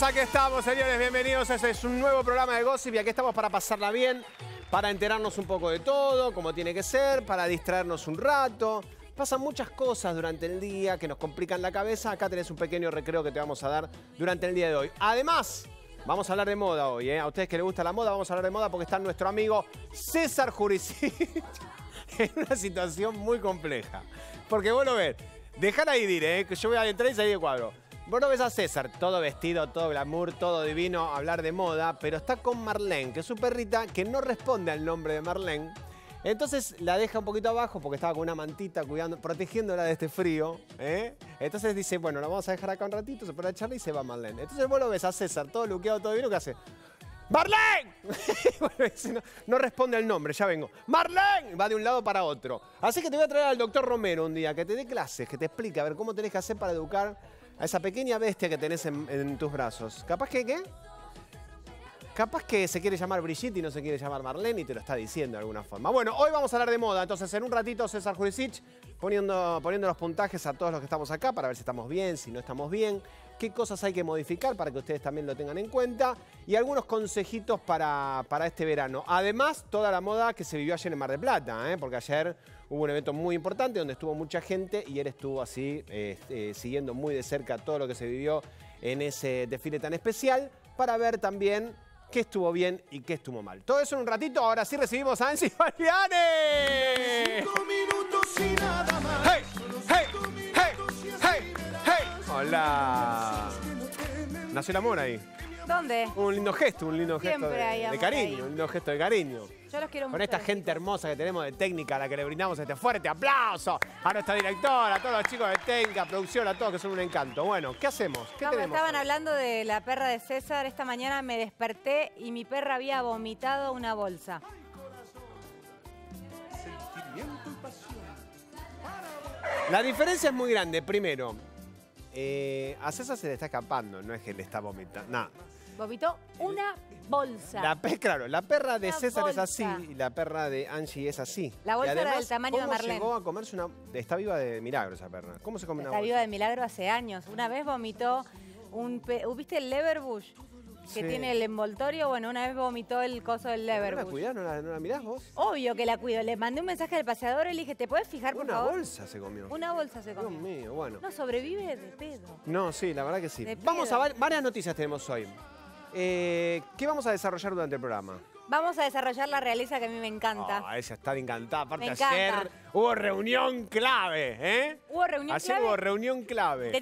aquí estamos, señores. Bienvenidos. Este es un nuevo programa de Gossip y aquí estamos para pasarla bien, para enterarnos un poco de todo, como tiene que ser, para distraernos un rato. Pasan muchas cosas durante el día que nos complican la cabeza. Acá tenés un pequeño recreo que te vamos a dar durante el día de hoy. Además, vamos a hablar de moda hoy. ¿eh? A ustedes que les gusta la moda, vamos a hablar de moda porque está nuestro amigo César Juricich en una situación muy compleja. Porque bueno, a ver, dejar ahí ¿eh? diré que yo voy a entrar y salir de cuadro. Vos lo ves a César todo vestido, todo glamour, todo divino, hablar de moda, pero está con Marlene, que es su perrita que no responde al nombre de Marlene. Entonces la deja un poquito abajo porque estaba con una mantita cuidando, protegiéndola de este frío. ¿eh? Entonces dice, bueno, la vamos a dejar acá un ratito, se pone a charla y se va Marlene. Entonces vos lo ves a César todo luqueado, todo divino, ¿qué hace? ¡Marlene! no, responde al nombre, ya vengo. ¡Marlene! Va de un lado para otro. Así que te voy a traer al doctor Romero un día, que te dé clases, que te explique a ver cómo tenés que hacer para educar a esa pequeña bestia que tenés en, tus brazos. ¿Capaz que qué? Capaz que se quiere llamar Brigitte y no se quiere llamar Marlene y te lo está diciendo de alguna forma. Bueno, hoy vamos a hablar de moda. Entonces, en un ratito, César Juricich poniendo, poniendo los puntajes a todos los que estamos acá para ver si estamos bien, si no estamos bien qué cosas hay que modificar para que ustedes también lo tengan en cuenta y algunos consejitos para, para este verano. Además, toda la moda que se vivió ayer en Mar del Plata, ¿eh? porque ayer hubo un evento muy importante donde estuvo mucha gente y él estuvo así este, siguiendo muy de cerca todo lo que se vivió en ese desfile tan especial para ver también qué estuvo bien y qué estuvo mal. Todo eso en un ratito, ahora sí recibimos a Ansi Valiane. Cinco minutos y nada más. Hola. Nació el amor ahí. ¿Dónde? Un lindo gesto, un lindo gesto de, cariño, un lindo gesto de cariño. Yo los quiero Con esta gente hermosa que tenemos de técnica, a la que le brindamos este fuerte aplauso a nuestra directora, a todos los chicos de técnica, producción, a todos que son un encanto. Bueno, ¿qué hacemos? Estaban hablando de la perra de César. Esta mañana me desperté y mi perra había vomitado una bolsa. La diferencia es muy grande. Primero, eh, a César se le está escapando, no es que le está vomitando. Nada. Vomitó una bolsa. La claro, la perra de César es así y la perra de Angie es así. La bolsa era del tamaño de Marlene. llegó a comerse una... Está viva de milagro esa perra. ¿Cómo se come una bolsa? Está viva de milagro hace años. Una vez vomitó un... el Leverbush? que tiene el envoltorio. Bueno, una vez vomitó el coso del Leverkusen. ¿No la cuidás? ¿No la, mirás vos? Obvio que la cuido. Le mandé un mensaje al paseador y le dije, ¿te puedes fijar, por Una bolsa se comió. Una bolsa se comió. Dios mío, bueno. No, sobrevive de pedo. No, sí, la verdad que sí. vamos a varias noticias tenemos hoy. Eh, ¿Qué vamos a desarrollar durante el programa? Vamos a desarrollar la realeza que a mí me encanta. Ah, esa está encantada. Aparte, ayer hubo reunión clave, ¿eh? Hubo reunión clave. Ayer hubo reunión clave. Te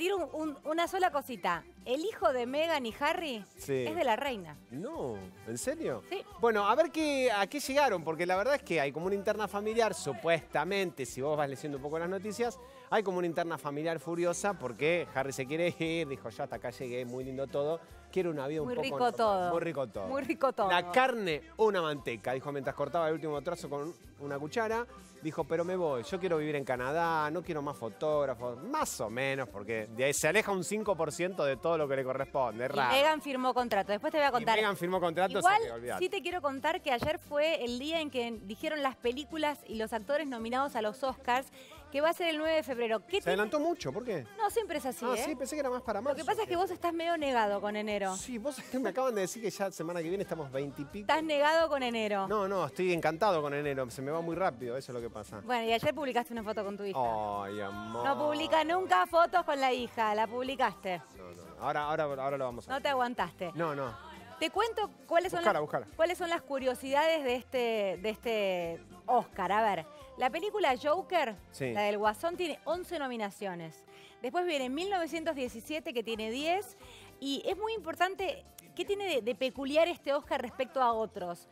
una sola cosita. El hijo de Meghan y Harry es de la reina. No, ¿en serio? Sí. Bueno, a ver qué, a qué llegaron, porque la verdad es que hay como una interna familiar, supuestamente, si vos vas leyendo un poco las noticias, hay como una interna familiar furiosa porque Harry se quiere ir, dijo yo hasta acá llegué, muy lindo todo. Quiero una vida un poco... Rico todo. Muy rico todo. Muy rico todo. La carne, una manteca, dijo mientras cortaba el último trozo con una cuchara. Dijo, pero me voy, yo quiero vivir en Canadá, no quiero más fotógrafos. Más o menos, porque de ahí se aleja un 5% de todo lo que le corresponde. Es firmó contrato, después te voy a contar. Y firmó contrato, Igual, sí te quiero contar que ayer fue el día en que dijeron las películas y los actores nominados a los Oscars que va a ser el 9 de febrero. ¿Qué Se adelantó mucho, ¿por qué? No, siempre es así. Ah, sí, ¿eh? pensé que era más para más Lo que pasa es que vos estás medio negado con enero. Sí, vos me acaban de decir que ya semana que viene estamos 20 y pico. Estás negado con enero. No, no, estoy encantado con enero. Se me va muy rápido, eso es lo que pasa. Bueno, y ayer publicaste una foto con tu hija. Ay, amor. No publica nunca fotos con la hija, la publicaste. No, no, ahora, ahora, ahora lo vamos a ver. No te aguantaste. No, no. Te cuento cuáles son, las, cuáles son las curiosidades de este, de este Oscar. A ver, la película Joker, la del Guasón, tiene 11 nominaciones. Después viene 1917, que tiene 10. Y es muy importante, ¿qué tiene de, peculiar este Oscar respecto a otros?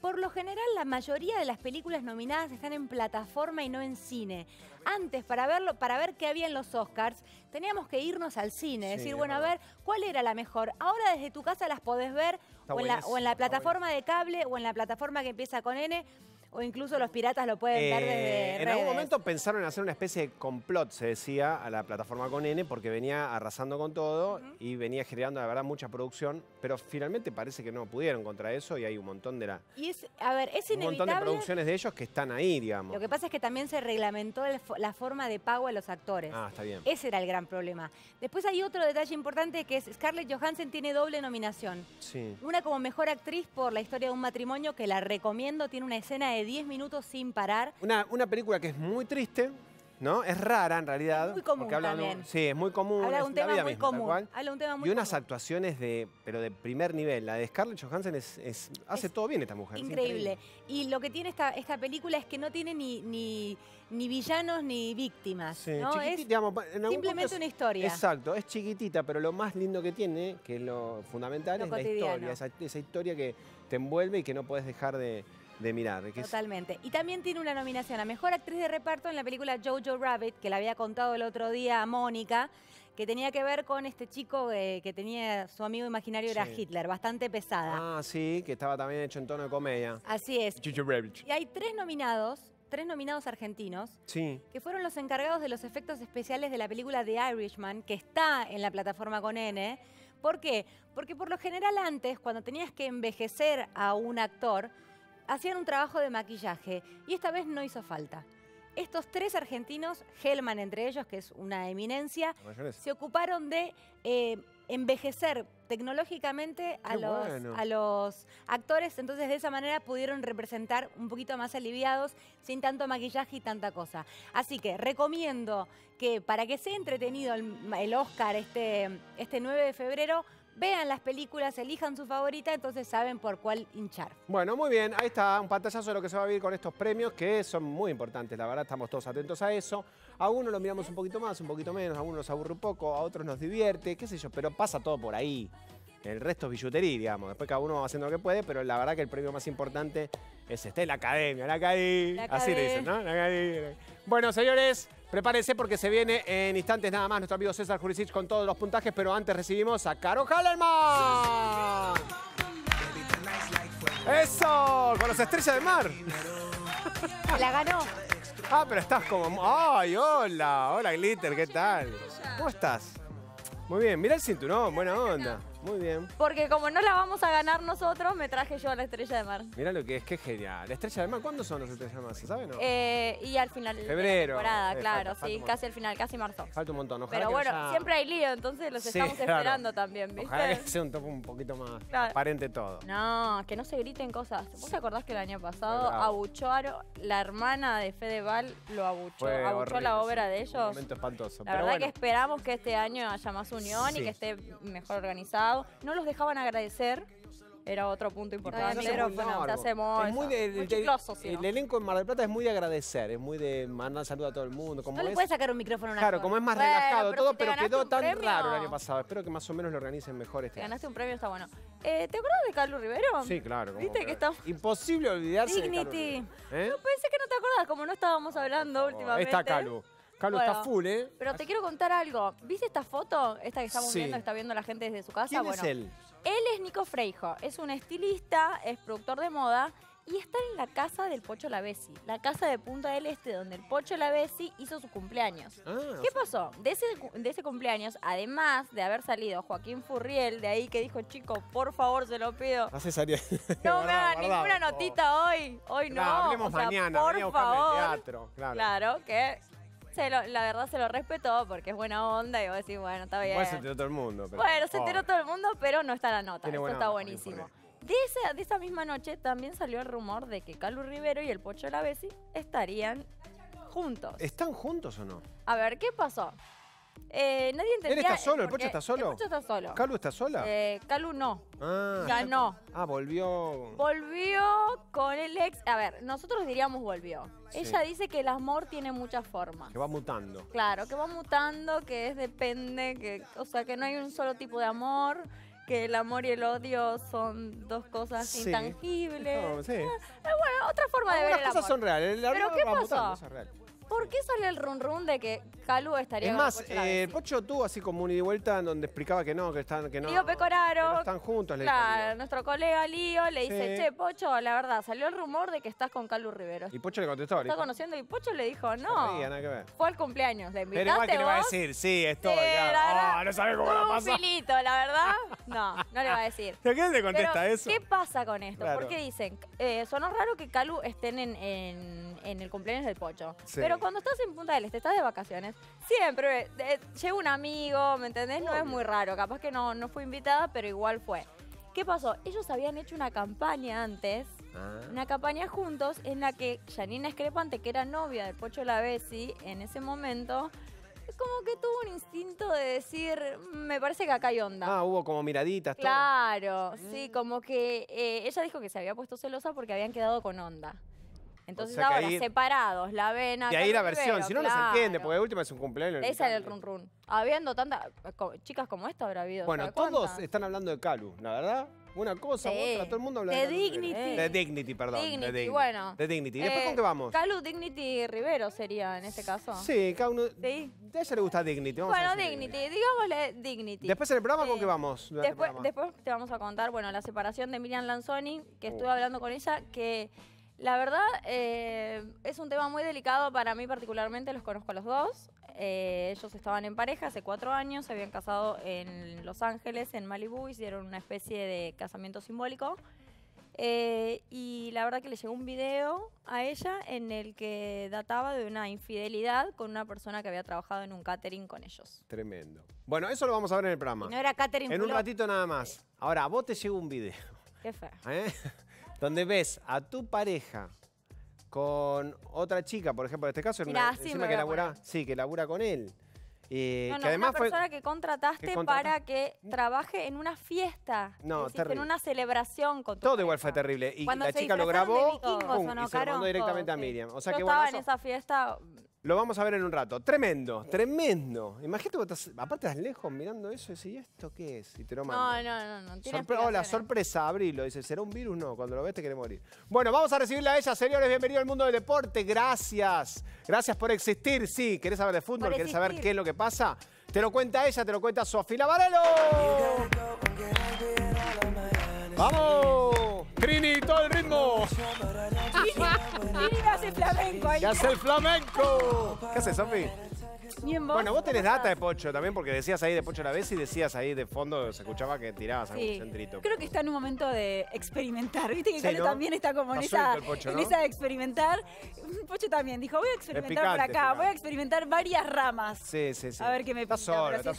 Por lo general, la mayoría de las películas nominadas están en plataforma y no en cine. Antes, para verlo, para ver qué había en los Oscars, teníamos que irnos al cine, decir, bueno, a ver cuál era la mejor. Ahora desde tu casa las podés ver o en, la, plataforma de cable o en la plataforma que empieza con N. O incluso los piratas lo pueden ver eh, desde. En algún momento pensaron en hacer una especie de complot, se decía, a la plataforma con N, porque venía arrasando con todo y venía generando, la verdad, mucha producción pero finalmente parece que no pudieron contra eso y hay un montón de la. ver, un montón de producciones de ellos que están ahí, digamos. Lo que pasa es que también se reglamentó la forma de pago a los actores. Ah, está bien. Ese era el gran problema. Después hay otro detalle importante que es Scarlett Johansson tiene doble nominación. Una como mejor actriz por la historia de un matrimonio que la recomiendo, tiene una escena de 10 minutos sin parar. Una, una película que es muy triste ¿no? Es rara en realidad. Es muy común sí, es muy común. Habla un tema muy común. y unas actuaciones de, pero de primer nivel. La de Scarlett Johansson es, hace todo bien esta mujer. Increíble. Y lo que tiene esta, película es que no tiene ni, ni, villanos ni víctimas. es simplemente una historia. Exacto, es chiquitita, pero lo más lindo que tiene, que es lo fundamental, es la historia. Esa, esa historia que te envuelve y que no puedes dejar de de mirar. Que Totalmente. Y también tiene una nominación a Mejor Actriz de Reparto en la película Jojo Rabbit, que la había contado el otro día a Mónica, que tenía que ver con este chico eh, que tenía su amigo imaginario era Hitler, bastante pesada. Ah, sí, que estaba también hecho en tono de comedia. Así es. Jojo Rabbit. Y hay tres nominados tres nominados argentinos, sí. que fueron los encargados de los efectos especiales de la película The Irishman, que está en la plataforma con N. ¿Por qué? Porque por lo general antes, cuando tenías que envejecer a un actor, hacían un trabajo de maquillaje y esta vez no hizo falta. Estos tres argentinos, Gelman entre ellos, que es una eminencia, se ocuparon de eh, envejecer tecnológicamente a los, actores, entonces de esa manera pudieron representar un poquito más aliviados, sin tanto maquillaje y tanta cosa. Así que recomiendo que para que sea entretenido el, Oscar este 9 este de febrero, vean las películas, elijan su favorita, entonces saben por cuál hinchar. Bueno, muy bien, ahí está un pantallazo de lo que se va a vivir con estos premios, que son muy importantes, la verdad, estamos todos atentos a eso. A uno lo miramos un poquito más, un poquito menos, a uno nos aburre un poco, a otros nos divierte, qué sé yo, pero pasa todo por ahí. El resto es billutería, digamos. Después cada uno va haciendo lo que puede, pero la verdad que el premio más importante es este, la academia, la academia. Así le dicen, ¿no? La academia. Bueno, señores, Prepárese porque se viene en instantes nada más nuestro amigo César Juricic con todos los puntajes, pero antes recibimos a Caro Hallerman. ¡Eso! Con las estrellas de mar. La ganó. Ah, pero estás como... ¡Ay, hola! Hola, Glitter, ¿qué tal? ¿Cómo estás? Muy bien, mira el cinturón, buena onda. Muy bien. Porque como no la vamos a ganar nosotros, me traje yo a la estrella de mar. Mira lo que es, qué genial. La estrella de mar, ¿cuándo son las estrellas de mar? ¿Se sabe no? Eh, y al final Febrero. de la temporada, claro, sí, casi al final, casi marzo. Falta un montón, ojalá Pero bueno, siempre hay lío, entonces los estamos esperando también, ¿viste? Ojalá que sea un topo un poquito más claro. aparente todo. No, que no se griten cosas. ¿Vos te acordás que el año pasado abuchó a la hermana de Fedeval lo abuchó, abuchó la obra de ellos? Un momento espantoso. La verdad que esperamos que este año haya más unión y que esté mejor organizado no los dejaban agradecer. Era otro punto importante. es muy el elenco en Mar del Plata es muy de agradecer, es muy de mandar saludos a todo el mundo. Como no le puedes sacar un micrófono Claro, como es más relajado todo, pero quedó tan raro el año pasado. Espero que más o menos lo organicen mejor este año. Ganaste un premio, está bueno. Eh, ¿Te acuerdas de Carlos Rivero? Sí, claro. Imposible olvidarse Dignity. De ¿Eh? No pensé que no te acordás, como no estábamos ah, hablando últimamente. Está Calu. Carlos está full, ¿eh? Pero te quiero contar algo. ¿Viste esta foto? Esta que estamos viendo, está viendo la gente desde su casa. ¿Quién es él? Él es Nico Freijo. Es un estilista, es productor de moda y está en la casa del Pocho Lavesi, la casa de Punta del Este, donde el Pocho Lavesi hizo su cumpleaños. Ah, ¿Qué pasó? De ese, cumpleaños, además de haber salido Joaquín Furriel de ahí que dijo, chico, por favor, se lo pido. No, no me hagan ninguna notita hoy. Hoy no. no hablemos mañana, por favor. Teatro, claro. claro, que la verdad se lo respetó porque es buena onda y vos decís, bueno, está bien. Bueno, se enteró todo el mundo. Pero, bueno, se enteró todo el mundo, pero no está la nota. Eso está buenísimo. De esa, de esa misma noche también salió el rumor de que Calu Rivero y el Pocho Lavesi estarían juntos. ¿Están juntos o no? A ver, ¿qué pasó? Eh, nadie entendía. ¿Él está solo? ¿El Pocho está solo? El Pocho está solo. ¿Calu está sola? Eh, Calu no. Ah. Ganó. Ah, volvió. Volvió con el ex. A ver, nosotros diríamos volvió. Ella dice que el amor tiene muchas formas. Que va mutando. Claro, que va mutando, que es depende, que, o sea, que no hay un solo tipo de amor que el amor y el odio son dos cosas intangibles. sí. Ah, ah, bueno, otra forma ah, de ver el cosas son reales. Pero ¿qué pasó? ¿Por qué sale el run de que Calu estaría Es con más, Pocho más, eh, Pocho tuvo así como un ida y vuelta en donde explicaba que no, que están, que no. Lío Pecoraro. están juntos, le Claro, nuestro colega Lío le dice, che, Pocho, la verdad, salió el rumor de que estás con Calu Rivero. Y Pocho le contestó, ahorita. Está conociendo y Pocho le dijo, no. Sí, nada que ver. Fue al cumpleaños, Le invitaste Pero igual que le va a decir, sí, estoy. Sí, la ah, no sabe cómo la un filito, la verdad. No, no le va a decir. ¿Qué quién le contesta eso? ¿qué pasa con esto? ¿Por qué dicen, eh, sonó raro que Calu estén en, el cumpleaños del Pocho cuando estás en Punta del Este, estás de vacaciones, siempre eh, llega un amigo, ¿me entendés? No es muy raro, capaz que no, no fui invitada, pero igual fue. ¿Qué pasó? Ellos habían hecho una campaña antes, ah. una campaña juntos, en la que Janina Escrepante, que era novia del Pocho Lavesi en ese momento, como que tuvo un instinto de decir, mm, me parece que acá hay onda. Ah, hubo como miraditas, Claro, mm. sí, como que eh, ella dijo que se había puesto celosa porque habían quedado con onda. Entonces estaban separados, la vena... Y ahí la versión, si no, claro. no se entiende, porque de última es un cumpleaños. Esa es el run run. Habiendo tantas chicas como esta habrá habido. Bueno, todos están hablando de Calu, la verdad. Una cosa, u otra, todo el mundo habla de, de Dignity. De Dignity, perdón. Dignity, de Dignity, bueno. De Dignity. ¿Y después eh, con qué vamos? Calu, Dignity y Rivero sería en este caso. Sí, cada uno. ¿Sí? a ella le gusta Dignity. Vamos bueno, Dignity, digámosle Dignity. Después en el programa, ¿con qué eh, vamos? Después, te vamos a contar, bueno, la separación de Miriam Lanzoni, que estuve hablando con ella, que. La verdad, eh, es un tema muy delicado para mí particularmente, los conozco a los dos. Eh, ellos estaban en pareja hace cuatro años, se habían casado en Los Ángeles, en Malibu, hicieron una especie de casamiento simbólico. Eh, y la verdad que le llegó un video a ella en el que databa de una infidelidad con una persona que había trabajado en un catering con ellos. Tremendo. Bueno, eso lo vamos a ver en el programa. no En un ratito nada más. Ahora, a vos te llegó un video. Qué feo. ¿Eh? donde ves a tu pareja con otra chica, por ejemplo, en este caso, Mirá, una, sí que labura, sí, que con él. Eh, no, no, que además una persona fue, que, contrataste que para que trabaje en una fiesta. No, que En una celebración con tu Todo igual fue terrible. Y Cuando la chica lo grabó y se lo mandó directamente a Miriam. O sea que, estaba en esa fiesta lo vamos a ver en un rato. Tremendo, tremendo. Imagínate que aparte estás lejos mirando eso y decís, ¿y esto qué es? Y te lo mando. No, no, no, no. hola, sorpresa, abrilo. Dice, ¿será un virus? No, cuando lo ves te quiere morir. Bueno, vamos a recibirla a ella, señores. Bienvenido al mundo del deporte. Gracias. Gracias por existir. Sí, ¿querés saber de fútbol? ¿Querés saber qué es lo que pasa? Te lo cuenta ella, te lo cuenta Sofía Varelo. ¡Vamos! Trini, todo el ritmo. Mira hace flamenco ¡Ya el flamenco! ¿Qué hace Sofi? Bueno, vos tenés data de Pocho también, porque decías ahí de Pocho la vez y decías ahí de fondo, se escuchaba que tirabas algún centrito. Creo que está en un momento de experimentar. Viste que también está como en esa, de experimentar. Pocho también dijo, voy a experimentar por acá, voy a experimentar varias ramas. Sí, sí, sí. A ver qué me pasa está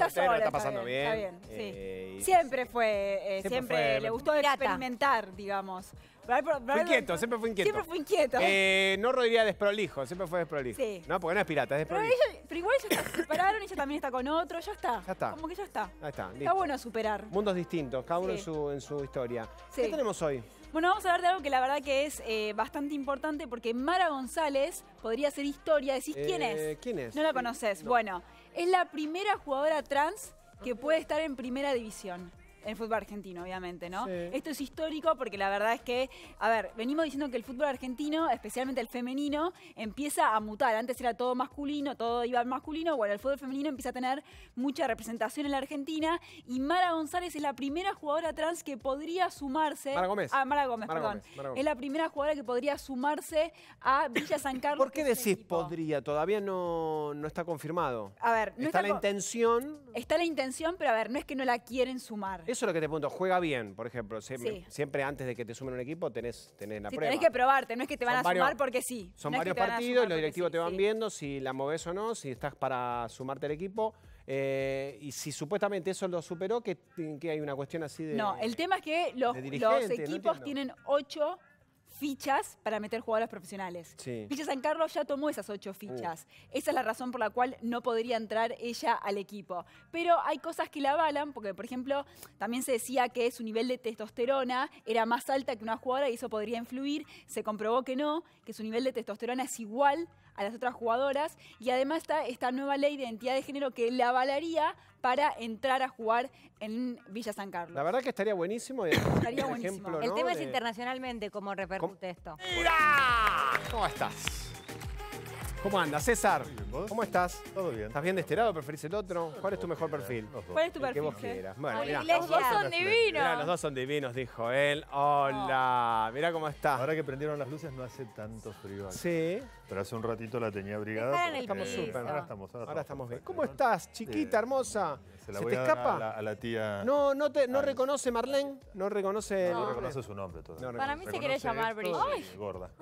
pasando bien. Está bien, eh, Siempre fue, eh, siempre, le gustó experimentar, digamos fue inquieto, siempre fue inquieto. Siempre fue inquieto. Eh, no Rodríguez desprolijo, siempre fue desprolijo. Sí. No, porque no es pirata, es desprolijo. Pero, pero igual ya se separaron, ella también está con otro, ya está. Ya está. Como que ya está. Ahí está, Está bueno superar. Mundos distintos, cada uno en, su, historia. ¿Qué tenemos hoy? Bueno, vamos a hablar de algo que la verdad que es eh, bastante importante porque Mara González podría ser historia. Decís, eh, ¿quién es? ¿Quién es? No la conoces. Bueno, es la primera jugadora trans que puede estar en primera división el fútbol argentino, obviamente, ¿no? Esto es histórico porque la verdad es que, a ver, venimos diciendo que el fútbol argentino, especialmente el femenino, empieza a mutar. Antes era todo masculino, todo iba masculino. Bueno, el fútbol femenino empieza a tener mucha representación en la Argentina y Mara González es la primera jugadora trans que podría sumarse. Mara Gómez. A Mara Gómez, perdón. Es la primera jugadora que podría sumarse a Villa San Carlos. ¿Por qué decís podría? Todavía no, no está confirmado. A ver, no está, está la intención. Está la intención, pero a ver, no es que no la quieren sumar eso es lo que te pregunto. Juega bien, por ejemplo. Siempre, antes de que te sumen un equipo tenés, tenés la prueba. Tenés que probarte, no es que te van a sumar porque sí. Son varios partidos, los directivos te van viendo si la moves o no, si estás para sumarte al equipo. Eh, y si supuestamente eso lo superó, que, que hay una cuestión así de. No, el tema es que los, equipos tienen ocho fichas para meter jugadores profesionales. Sí. San Carlos ya tomó esas ocho fichas. Uh. Esa es la razón por la cual no podría entrar ella al equipo. Pero hay cosas que la avalan, porque por ejemplo, también se decía que su nivel de testosterona era más alta que una jugadora y eso podría influir. Se comprobó que no, que su nivel de testosterona es igual a las otras jugadoras. Y además está esta nueva ley de identidad de género que la avalaría para entrar a jugar en Villa San Carlos. La verdad que estaría buenísimo. Estaría buenísimo. El tema es internacionalmente cómo repercute esto. ¡Mira! ¿Cómo estás? ¿Cómo andas, César? ¿Cómo estás? Todo bien. ¿Estás bien de este ¿Preferís el otro? ¿Cuál es tu mejor perfil? ¿Cuál es tu perfil? que vos quieras. Bueno, mirá. Los dos son divinos. Mirá, los dos son divinos, dijo él. Hola. Mirá cómo está. Ahora que prendieron las luces no hace tanto frío. Sí. Pero hace un ratito la tenía abrigada. estamos súper. Ahora estamos, ahora, ahora estamos bien. ¿Cómo estás, chiquita, hermosa? ¿Se, la te a escapa? A la, tía. No, no, te, no reconoce Marlene. No reconoce. No, reconoce su nombre todavía. Para mí se quiere llamar Brigitte. Gorda.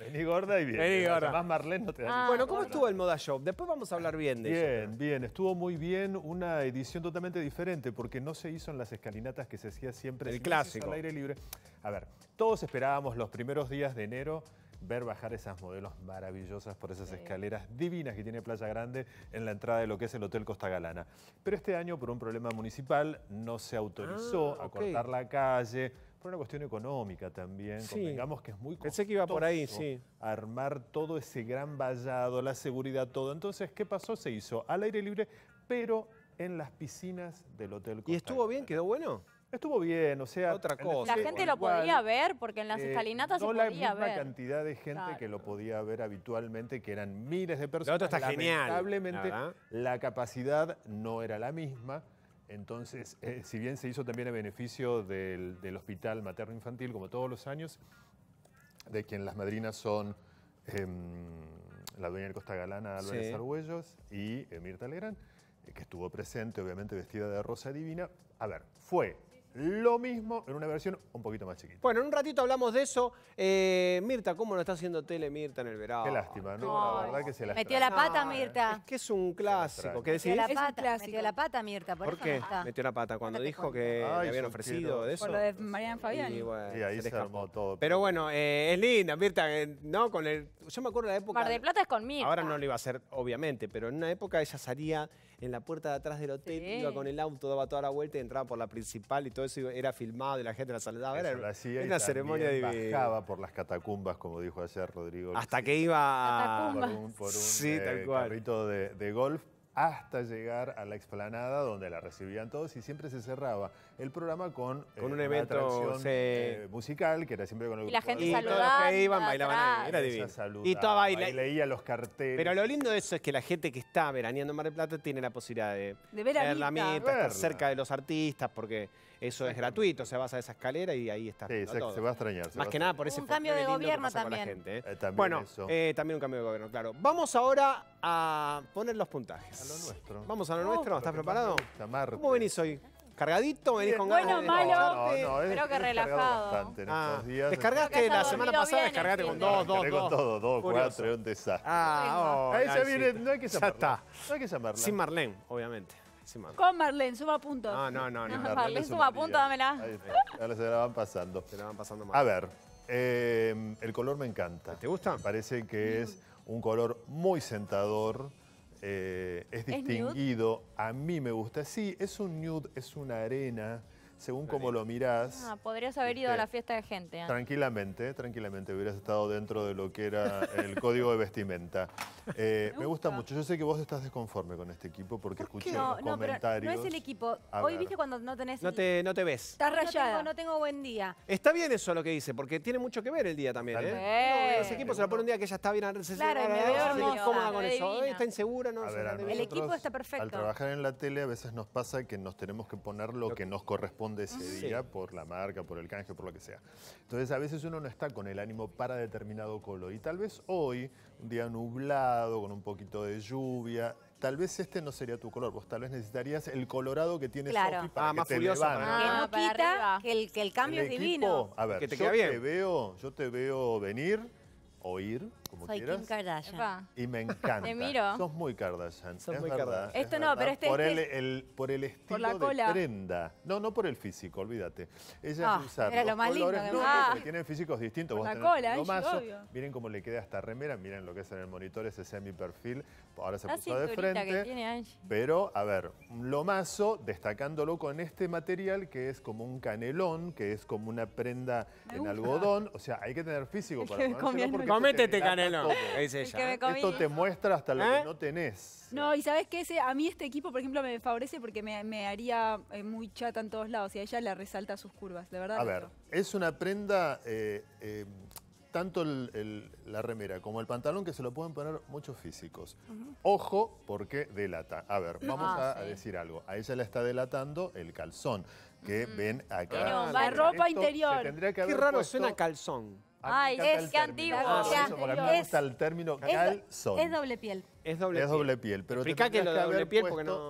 Vení gorda y bien. Vení Más Marlene no te da ah, Bueno, ¿cómo estuvo el Moda Shop? Después vamos a hablar bien de bien, Bien, bien. Estuvo muy bien. Una edición totalmente diferente porque no se hizo en las escalinatas que se hacía siempre. El clásico. Al aire libre. A ver, todos esperábamos los primeros días de enero ver bajar esas modelos maravillosas por esas escaleras divinas que tiene Playa Grande en la entrada de lo que es el Hotel Costa Galana. Pero este año, por un problema municipal, no se autorizó ah, a cortar la calle por una cuestión económica también, sí. convengamos que es muy costoso que iba por ahí, sí. armar todo ese gran vallado, la seguridad, todo. Entonces, ¿qué pasó? Se hizo al aire libre, pero en las piscinas del Hotel Costa ¿Y estuvo bien? ¿Quedó bueno? Estuvo bien, o sea... Otra cosa. La gente lo podía ver porque en las eh, escalinatas no se podía ver. No la cantidad de gente que lo podía ver habitualmente, que eran miles de personas. La está genial. Lamentablemente, la capacidad no era la misma. Entonces, eh, si bien se hizo también a beneficio del, Hospital Materno Infantil, como todos los años, de quien las madrinas son em, la dueña de Costa Galana, Álvarez Arguellos, y Emirta eh, Mirta eh, que estuvo presente, obviamente vestida de rosa divina. A ver, fue lo mismo en una versión un poquito más chiquita. Bueno, en un ratito hablamos de eso. Eh, Mirta, ¿cómo lo está haciendo tele Mirta en el verano? Qué lástima, ¿no? la verdad que se la Metió la pata, Mirta. Es que es un clásico. ¿Qué decís? Metió la pata, metió la pata Mirta. ¿Por, ¿Por qué? Metió la pata cuando dijo que le habían ofrecido de eso. Por lo de Mariana Fabián. Y, bueno, sí, ahí se, armó todo. Pero bueno, eh, es linda, Mirta, eh, ¿no? Con el, yo me acuerdo de la época... Mar de Plata es con Mirta. Ahora no lo iba a hacer, obviamente, pero en una época ella salía en la puerta de atrás del hotel, iba con el auto, daba toda la vuelta y entraba por la principal y todo eso era filmado y la gente la saludaba. era una y ceremonia divina. Bajaba por las catacumbas, como dijo ayer Rodrigo. Hasta que iba por un, por eh, carrito de golf hasta llegar a la explanada donde la recibían todos y siempre se cerraba el programa con, eh, un evento eh, musical que era siempre con el grupo. Y la gente saludaba. iban bailaban era divino. y toda baila... y leía los carteles. Pero lo lindo de eso es que la gente que está veraneando en Mar del Plata tiene la posibilidad de, ver la mitad, estar cerca de los artistas, porque eso es gratuito, se vas a esa escalera y ahí está. Sí, se, se, va a extrañar. Más que nada por ese Un cambio de gobierno ¿eh? Eh, también. Bueno, eh, también un cambio de gobierno, claro. Vamos ahora a poner los puntajes. A lo nuestro. Vamos a lo nuestro, ¿estás preparado? ¿Cómo venís hoy? ¿Cargadito? ¿Venís con ganas bueno, malo. que relajado. ah, Descargaste la semana pasada, descargaste con dos, dos, dos. con cuatro, un desastre. Ah, ahí se viene, no hay que llamarla. Ya está. No hay que Sin Marlene, obviamente. Con Marlene, suba puntos. No, no, no. no. Con Marlene suba puntos, dámela. se la van pasando. Se la van pasando más. A ver, eh, el color me encanta. ¿Te gusta? parece que es un color muy sentador. Eh, es distinguido. A mí me gusta. Sí, es un nude, es una arena según como lo mirás. Ah, podrías haber ido a este, la fiesta de gente. Tranquilamente, tranquilamente, hubieras estado dentro de lo que era el código de vestimenta. Eh, me, gusta. mucho, yo sé que vos estás desconforme con este equipo porque escuché no, los no, no es el equipo, hoy viste cuando no tenés... No te, ves. Estás rayada. No tengo, buen día. Está bien eso lo que dice, porque tiene mucho que ver el día también. ¿eh? los equipos se lo ponen un día que ya está bien... claro, me veo con eso, está insegura. No, el equipo está perfecto. Al trabajar en la tele a veces nos pasa que nos tenemos que poner lo que nos corresponde de ese día por la marca, por el canje, por lo que sea. Entonces a veces uno no está con el ánimo para determinado color y tal vez hoy, un día nublado, con un poquito de lluvia, tal vez este no sería tu color. Vos tal vez necesitarías el colorado que tienes ah, para que más ah, el, cambio es divino. yo, Te veo, yo te veo venir, oír, como Soy Kim Kardashian. Y me encanta. Te miro. Sos muy Kardashian. Sos muy verdad, Esto no, pero este... este por, El, por el estilo por la de prenda. No, no por el físico, olvídate. Ella ah, usa era lo más lindo. porque tienen físicos distintos. Por la cola, lo Obvio. Miren cómo le queda esta remera, miren lo que es en el monitor, ese mi perfil Ahora se ah, puso de frente. Que tiene Angie. Pero, a ver, lo mazo, destacándolo con este material que es como un canelón, que es como una prenda en algodón. O sea, hay que tener físico para ponérselo. Cométete, canelón. Este esto te muestra hasta lo que ¿Eh? no tenés. No, y sabes qué? a mí este equipo, por ejemplo, me favorece porque me, haría eh, muy chata en todos lados y a ella le resalta sus curvas, de verdad. A ver, es una prenda, eh, tanto la remera como el pantalón, que se lo pueden poner muchos físicos. Ojo, porque delata. A ver, ah, vamos a, decir algo. A ella la está delatando el calzón que ven acá. la ropa interior. Qué raro suena calzón. Ay, es que antiguo. Ah, por eso, porque a mí me gusta el término canal sol. Es doble piel. Es doble, piel. pero que doble piel no...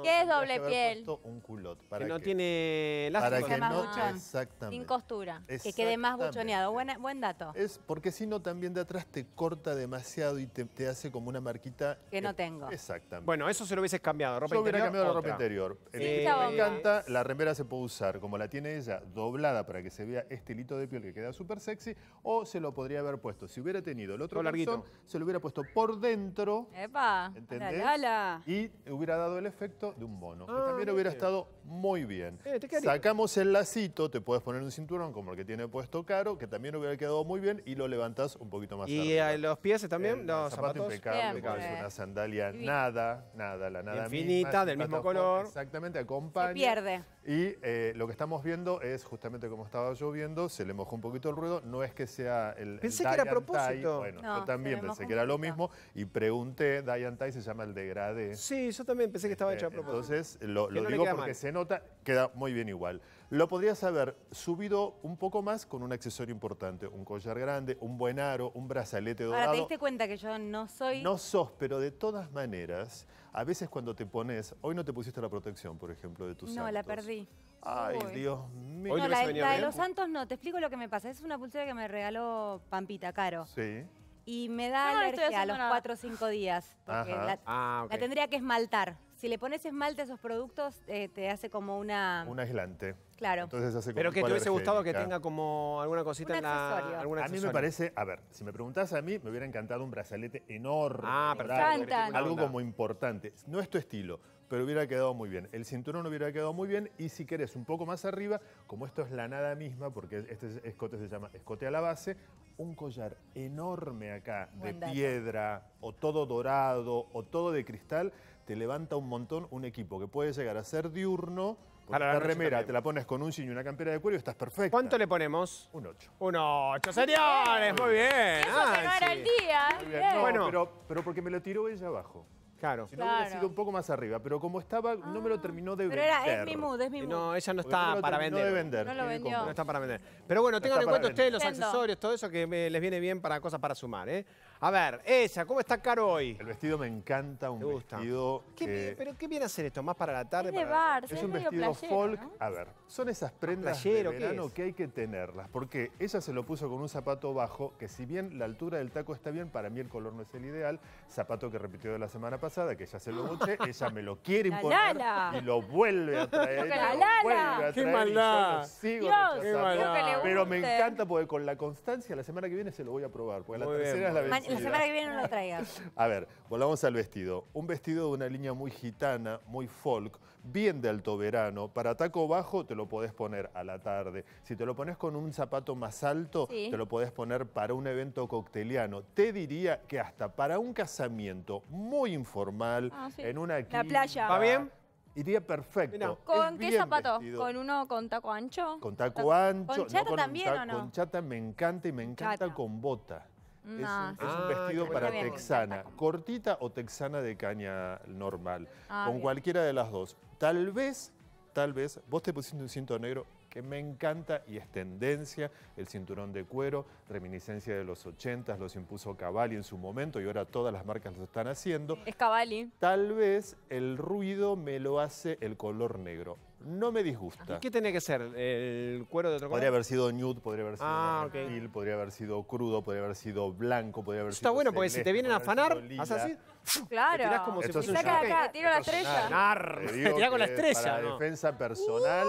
es doble piel? un culot. que no tiene lazo. que, Sin costura. Que quede más buchoneado. buen dato. Es porque si no también de atrás te corta demasiado y te, hace como una marquita... Que no e- tengo. Exactamente. Bueno, eso se lo hubieses cambiado. Ropa interior, hubiera cambiado la ropa interior. Este me encanta, la remera se puede usar como la tiene ella, doblada para que se vea este hilito de piel que queda súper sexy o se lo podría haber puesto. Si hubiera tenido el otro larguito. se lo hubiera puesto por dentro. ¡Epa! Y hubiera dado el efecto de un bono que ah, también hubiera estado muy bien. Eh, Sacamos el lacito, te puedes poner un cinturón como el que tiene puesto Caro, que también hubiera quedado muy bien y lo levantás un poquito más ¿Y los pies también? los zapatos. una sandalia, nada, nada, la nada Infinita, del mismo color. Exactamente, acompaña. Se pierde. Y eh, lo que estamos viendo es justamente como estaba lloviendo, se le mojó un poquito el ruido, no es que sea el. Pensé que era a propósito. Bueno, yo también pensé que era lo mismo y pregunté, Diane Tai se llama el degrade. Sí, yo también pensé que estaba hecho a este, propósito. Entonces, lo, digo porque se nota, queda muy bien igual. Lo podrías haber subido un poco más con un accesorio importante, un collar grande, un buen aro, un brazalete dorado. Ahora, ¿te diste cuenta que yo no soy...? No sos, pero de todas maneras, a veces cuando te pones... Hoy no te pusiste la protección, por ejemplo, de tus No, la perdí. Ay, Dios mío. No, la, la de los santos no, te explico lo que me pasa. Es una pulsera que me regaló Pampita, Caro. Sí y me da alergia a los cuatro o cinco días. Porque la, ah, tendría que esmaltar si le pones esmalte a esos productos, eh, te hace como una... Un aislante. Claro. Entonces hace como Pero que te hubiese gustado que tenga como alguna cosita en la... a mí me parece, a ver, si me preguntás a mí, me hubiera encantado un brazalete enorme. Ah, Algo como importante. No es tu estilo, pero hubiera quedado muy bien. El cinturón hubiera quedado muy bien y si querés un poco más arriba, como esto es la nada misma, porque este escote se llama escote a la base, un collar enorme acá de piedra o todo dorado o todo de cristal te levanta un montón un equipo que puede llegar a ser diurno. para la remera te la pones con un jean y una campera de cuero y estás perfecto. ¿Cuánto le ponemos? Un 8. Un 8, señores, muy bien. Eso que el ah, día. bueno. pero, porque me lo tiró ella abajo. Claro. Si no hubiera sido un poco más arriba, pero como estaba, no me lo ah. terminó de vender. Pero era, es mi mood, es mi mood. No, ella no está para vender. vender. No lo vendió. No está para vender. Pero bueno, tengan en cuenta ustedes los accesorios, todo eso que eh, les viene bien para cosas para sumar, ¿eh? A ver, ella, ¿cómo está Caro hoy? El vestido me encanta, un vestido ¿Qué, ¿Pero qué viene a hacer esto? ¿Más para la tarde? Es es, un vestido folk. A ver, son esas prendas de verano que hay que tenerlas. Porque ella se lo puso con un zapato bajo, que si bien la altura del taco está bien, para mí el color no es el ideal. Zapato que repitió de la semana pasada, que ya se lo moché, ella me lo quiere imponer y lo vuelve a traer. la, ¡Qué maldad! Sigo qué maldad. Pero me encanta porque con la constancia, la semana que viene se lo voy a probar. Porque la tercera es la la semana que viene no lo traiga. A ver, volvamos al vestido. Un vestido de una línea muy gitana, muy folk, bien de alto verano. Para taco bajo te lo podés poner a la tarde. Si te lo pones con un zapato más alto, te lo podés poner para un evento cocteliano. Te diría que hasta para un casamiento muy informal, ah, en una La playa. ¿Va bien? Iría perfecto. ¿Con qué zapato? ¿Con uno con taco ancho? Con taco ancho. ¿Con chata también o no? Con chata me encanta y me encanta con bota es, un, vestido para texana, cortita o texana de caña normal, ah, con cualquiera de las dos. Tal vez, tal vez, vos te pusiste un cinto negro que me encanta y es tendencia, el cinturón de cuero, reminiscencia de los 80, los impuso Cavalli en su momento y ahora todas las marcas lo están haciendo. Es Cavalli. Tal vez el ruido me lo hace el color negro no me disgusta. ¿Y ¿Qué tenía que ser? ¿El cuero de otro color? Podría haber sido nude, podría haber sido ah, okay. podría haber sido crudo, podría haber sido blanco, podría haber sido... Está bueno, porque si te vienen a afanar, haz así... Claro. Te como si acá, tiro la estrella. Te con la estrella. Para defensa ¡Uh! personal.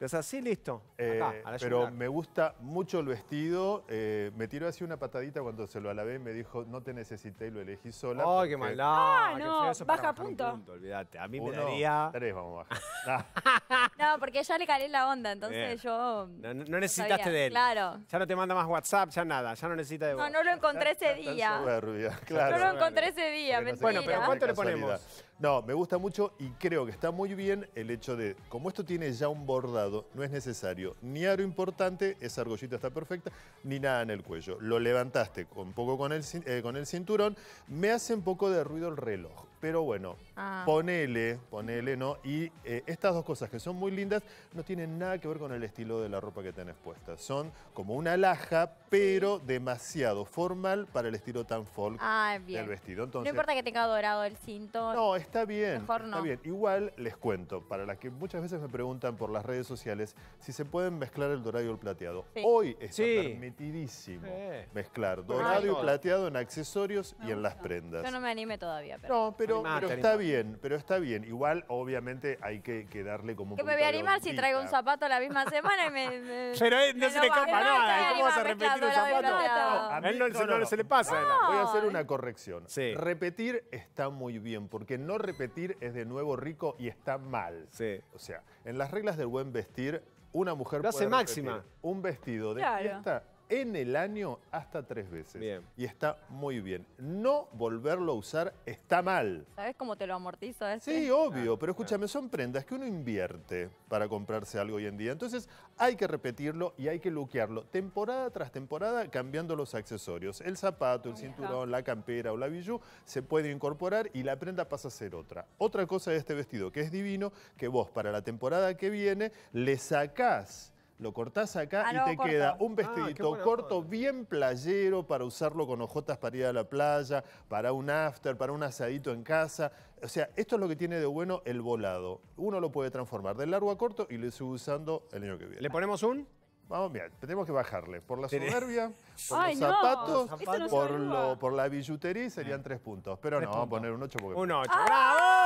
es así, listo. Eh, pero me gusta mucho el vestido. Eh, me tiró así una patadita cuando se lo alabé. Me dijo, no te necesité y lo elegí sola. ¡Ay, qué maldad! Ah, no, baja a punto. Olvídate, a mí me daría... tres vamos a bajar. Ah. no, porque ya le calé la onda, entonces yo... No, necesitas necesitaste de él. Claro. Ya no te manda más WhatsApp, ya nada, ya no necesita de vos. No, no lo encontré ese día. claro. No lo encontré bueno, pero ¿cuánto le ponemos? No, me gusta mucho y creo que está muy bien el hecho de, como esto tiene ya un bordado, no es necesario ni aro importante, esa argollita está perfecta, ni nada en el cuello. Lo levantaste un poco eh, con el, cinturón, me hace un poco de ruido el reloj, pero bueno, ah. ponele, ponele, ¿no? Y eh, estas dos cosas que son muy lindas no tienen nada que ver con el estilo de la ropa que tenés puesta. Son como una laja, pero demasiado formal para el estilo tan folk ah, del vestido. no importa que tenga dorado el cinto está bien. Está bien. Igual les cuento, para las que muchas veces me preguntan por las redes sociales si se pueden mezclar el dorado y el plateado. Hoy está permitidísimo mezclar dorado y plateado en accesorios y en las prendas. Yo no me animé todavía. Pero... No, pero, está bien, pero está bien. Igual, obviamente, hay que, darle como un Que me voy a animar si traigo un zapato la misma semana y me... pero no se le nada. ¿eh? ¿Cómo vas a repetir un zapato? a él no, se le pasa. ¿eh? Voy a hacer una corrección. Repetir está muy bien, porque no repetir es de nuevo rico y está mal. Sí. O sea, en las reglas del buen vestir, una mujer puede máxima. un vestido de fiesta en el año hasta tres veces. Bien. Y está muy bien. No volverlo a usar está mal. ¿Sabes cómo te lo amortizo este? Sí, obvio, pero escúchame, son prendas que uno invierte para comprarse algo hoy en día. Entonces hay que repetirlo y hay que luquearlo temporada tras temporada cambiando los accesorios. El zapato, el cinturón, la campera o la bijú se puede incorporar y la prenda pasa a ser otra. Otra cosa de este vestido que es divino, que vos para la temporada que viene le sacás lo cortás acá ah, y te queda un ah, vestidito corto, bien playero, para usarlo con ojotas para ir a la playa, para un after, para un asadito en casa. O sea, esto es lo que tiene de bueno el volado. Uno lo puede transformar de largo a corto y le sigue usando el año que viene. ¿Le ponemos un? Vamos, bien, tenemos que bajarle. Por la soberbia, por los zapatos, por, lo, por, la billutería serían tres puntos. Pero no, vamos a poner un ocho. porque... Un 8. Ah. ¡Bravo!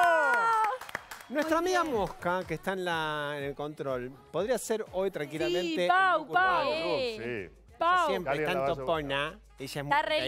Nuestra amiga Mosca, que está en, la, en el control, podría ser hoy tranquilamente... Sí, Pau, Pau. Uh, sí. Pau. Siempre tanto Pona, Ella es muy Está re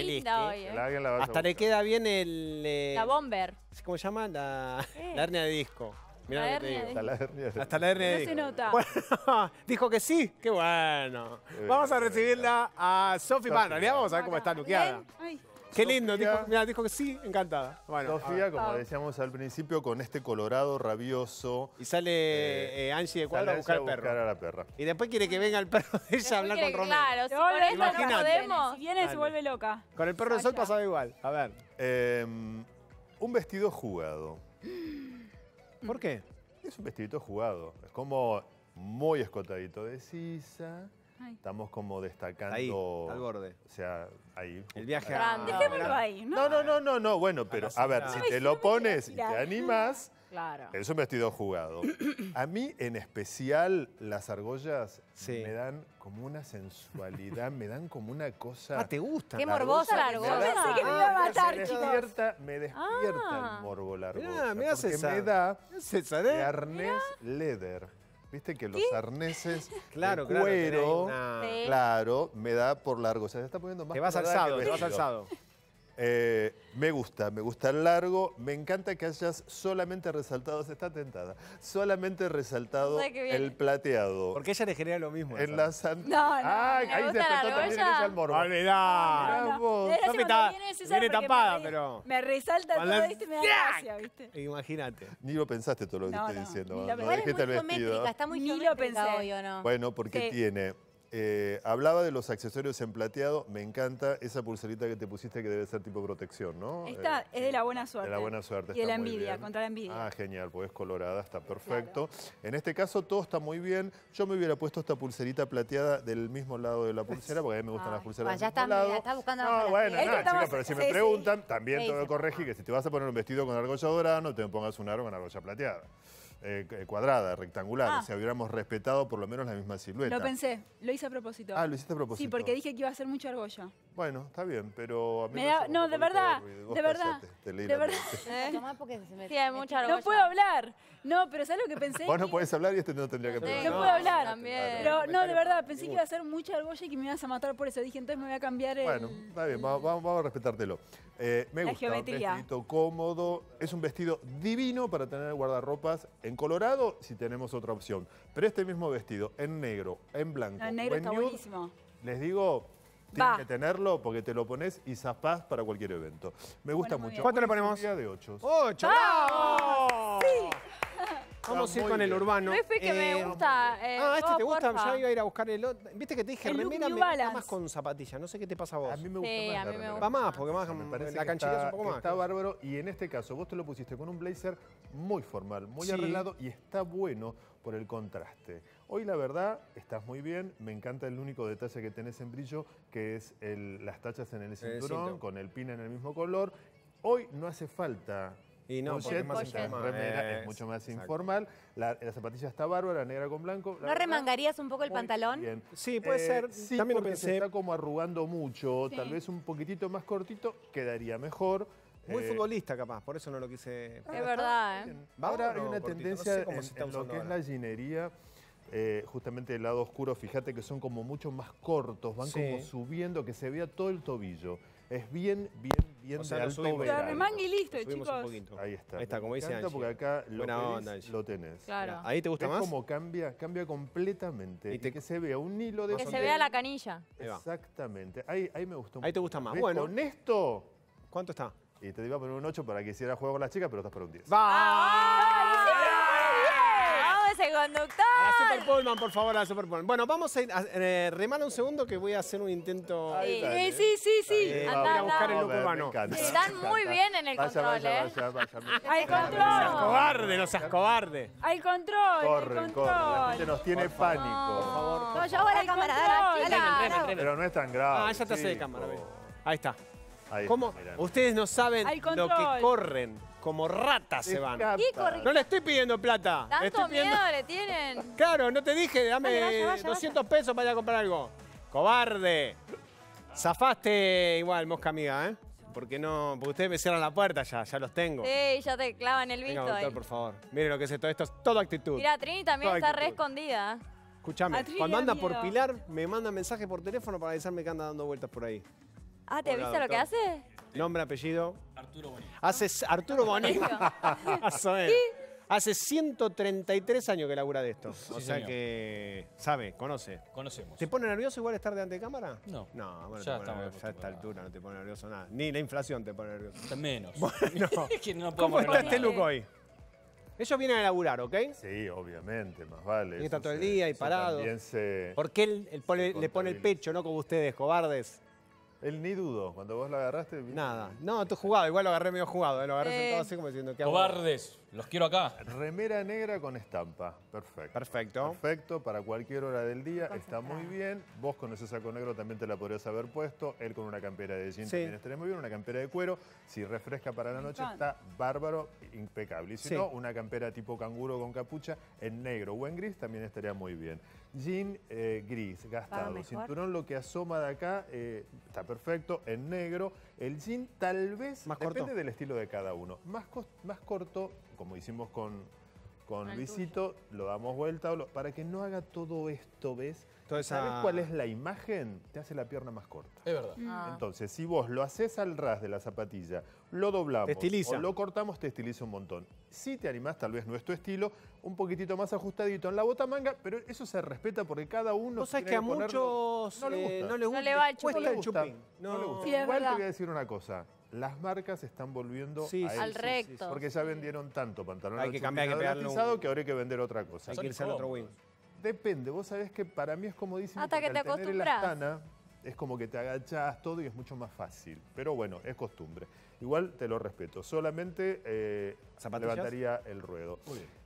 hoy, ¿eh? Hasta le queda bien el... Eh, la bomber. ¿Cómo se llama? La, hernia de disco. Mira la lo que digo. Hasta la hernia de Hasta la hernia de disco. No se nota. dijo que sí. Qué bueno. Vamos a recibirla a Sofi Pan. vamos a ver cómo está luqueada. Ay. Qué lindo, dijo, que sí, encantada. Sofía, como ah. decíamos al principio, con este colorado rabioso. Y sale eh, eh, Angie de cuadro a buscar al perro. Y después quiere que venga el perro de ella a hablar con Romeo. Claro, si por esto no podemos. viene, y se vuelve loca. Con el perro de sol pasaba igual. A ver. Em, un vestido jugado. ¿Por qué? Es un vestidito jugado. Es como muy escotadito de sisa Estamos como destacando. Ahí, al borde. O sea, ahí. El viaje a. Dejémoslo ahí, ¿no? No, no, no, no, Bueno, pero a ver, si te lo pones y te animas. Claro. me ha sido jugado. A mí, en especial, las argollas me dan como una sensualidad, me dan como una cosa... Ah, ¿te gusta? Qué morbosa la argolla. que me iba a matar, me despierta, me despierta el ah. morbo la argolla. me hace porque me da... carnes ¿eh? arnés leather. Viste que los arneses claro, cuero, claro, me da por largo. O sea, se está poniendo más. Te vas alzado, te vas alzado. Eh, me gusta, me gusta el largo. Me encanta que hayas solamente resaltado, se está tentada, solamente resaltado el plateado. Porque ella le genera lo mismo. En la No, no. Ah, ahí se despertó también en ese No, me viene tapada, pero... Me resalta todo, ¿viste? Me da gracia, ¿viste? Imagínate. Ni lo pensaste todo lo que estoy diciendo. No, no, es muy está muy ni lo Hoy, ¿o no? Bueno, porque tiene eh, hablaba de los accesorios en plateado. Me encanta esa pulserita que te pusiste que debe ser tipo protección, ¿no? Esta eh, es de la buena suerte. De la buena suerte. Y de la envidia, contra la envidia. Ah, genial, pues es colorada, está perfecto. En este caso todo está muy bien. Yo me hubiera puesto esta pulserita plateada del mismo lado de la pulsera, porque a mí me gustan las pulseras del ya está, Ya está buscando ah, no, bueno, nada, pero si me preguntan, también todo corregí, que si te vas a poner un vestido con argolla dorada, no te pongas un aro con argolla plateada. Eh, cuadrada, rectangular. Ah. Si hubiéramos respetado por lo menos la misma silueta. Lo pensé, lo hice a propósito. Ah, lo hiciste a propósito. Sí, porque dije que iba a ser mucha argolla. Bueno, está bien, pero a mí me da, no, este, este, este, de verdad, de verdad, de verdad. mucha argolla. No puedo hablar. No, pero ¿sabes lo que pensé? Vos no podés hablar y este no tendría que hablar. No, puedo hablar. También. Pero no, de verdad, pensé que iba a ser mucha argolla y que me ibas a matar por eso. Dije, entonces me voy a cambiar el... Bueno, está bien, vamos, a respetártelo. Eh, me gusta, geometría. un vestido cómodo. Es un vestido divino para tener guardarropas en colorado, si tenemos otra opción. Pero este mismo vestido, en negro, en blanco, En negro está buenísimo. Les digo, tienes que tenerlo porque te lo pones y zapás para cualquier evento. Me gusta mucho. ¿Cuánto le ponemos? Día de ocho. ¡Ocho! ¡Sí! Vamos a ir con el urbano. No es que me eh, gusta. Eh, ah, este oh, te gusta. yo iba a ir a buscar el otro. Viste que te dije, remera me más con zapatilla. No sé qué te pasa a vos. A mí me gusta más. Va más, porque más me parece la canchilla es un poco más. Está bárbaro. Y en este caso, vos te lo pusiste con un blazer muy formal, muy arreglado y está bueno por el contraste. Hoy la verdad, estás muy bien. Me encanta el único detalle que tenés en brillo, que es las tachas en el cinturón, con el pin en el mismo color. Hoy no hace falta y no, porque es, más es mucho más informal. La, zapatilla está bárbara, negra con blanco. ¿No remangarías un poco el pantalón? Sí, puede eh, ser. También lo pensé. se está como arrugando mucho. Tal vez un poquitito más cortito quedaría mejor. Muy eh, futbolista capaz, por eso no lo quise... Es verdad, ¿eh? Ahora hay una tendencia de en, lo que es la llinería, eh, justamente el lado oscuro, fíjate que son como mucho más cortos, van como subiendo, que se vea todo el tobillo. Es bien, bien bien o sea, de y listo, chicos. Ahí está. Ahí está, como dice Angie. porque acá lo, lo tenés. Claro. Ahí te gusta más. como cambia, cambia completamente. Y, te... que se vea un hilo de... Que se vea la canilla. Exactamente. Ahí, ahí me gustó. Ahí te gusta más. Bueno. Con esto... ¿Cuánto está? Y te iba a poner un 8 para que hiciera juego con las chicas, pero estás para un 10. ¡Va! ese conductor. A la Super Pullman, por favor, a Super Pullman. Bueno, vamos a ir, eh, remala un segundo que voy a hacer un intento. sí, sí, sí. a buscar el look Están muy bien en el control, ¿eh? Vaya, Al control. no seas cobarde. Al control, Corren. corren! control. nos tiene pánico. Por favor. No, yo a la cámara, dale, Pero no es tan grave. Ah, ya te hace de cámara. Ahí está. Ahí está ¿Cómo? Ustedes no saben lo que corren como ratas se van. No le estoy pidiendo plata. Tanto miedo le tienen. Claro, no te dije, dame 200 pesos para ir a comprar algo. Cobarde. Zafaste igual, mosca amiga, ¿eh? Porque no, porque ustedes me cierran la puerta ya, ya los tengo. Sí, ya te clavan el visto por favor. Mire lo que es esto, esto es toda actitud. Mira, Trini también está reescondida. re Escúchame, cuando anda por Pilar, me manda mensaje por teléfono para avisarme que anda dando vueltas por ahí. Ah, ¿te avisa lo que hace? Nombre, apellido, Arturo Bonilla. Hace, Arturo Bonilla. Hace 133 años que labura de esto. o sea que sabe, conoce. Conocemos. ¿Te pone nervioso igual estar delante de cámara? No. No, bueno, ya, te pone a esta altura no te pone nervioso nada. Ni la inflación te pone nervioso. Menos. Bueno, que no ¿cómo está este look hoy? Ellos vienen a laburar, ¿ok? Sí, obviamente, más vale. Y está todo el día y parado. Se... ¿Por qué le pone el pecho, no como ustedes, cobardes? Él ni dudo Cuando vos la agarraste. Nada. No, tú jugado. Igual lo agarré medio jugado. Eh, lo agarré eh, todo así como diciendo que. Cobardes, los quiero acá. Remera negra con estampa. Perfecto. Perfecto. Perfecto, para cualquier hora del día. Está muy bien. Vos con ese saco negro también te la podrías haber puesto. Él con una campera de jean también estaría muy bien. Una campera de cuero. Si refresca para la noche, está bárbaro, impecable. Y si no, una campera tipo canguro con capucha en negro o en gris también estaría muy bien. Jean eh, gris, gastado. Cinturón lo que asoma de acá eh, está perfecto, en negro. El jean tal vez, más depende del estilo de cada uno. Más, más corto, como hicimos con, con Luisito, lo damos vuelta para que no haga todo esto, ¿ves? ¿Sabes cuál es la imagen? Te hace la pierna más corta. Es verdad. Ah. Entonces, si vos lo haces al ras de la zapatilla, lo doblamos o lo cortamos, te estiliza un montón. Si te animás, tal vez no es tu estilo, un poquitito más ajustadito en la bota manga, pero eso se respeta porque cada uno... Cosa es que, a muchos no, le les eh, gusta. No le va el chupín. No le gusta. Igual te voy a decir una cosa las marcas están volviendo al recto. Porque ya vendieron tanto pantalón hay que cambiar, hay que, que ahora hay que vender otra cosa. Hay que irse al otro win. Depende, vos sabés que para mí es como dicen Hasta que te acostumbras. es como que te agachas todo y es mucho más fácil. Pero bueno, es costumbre. Igual te lo respeto. Solamente eh, levantaría el ruedo.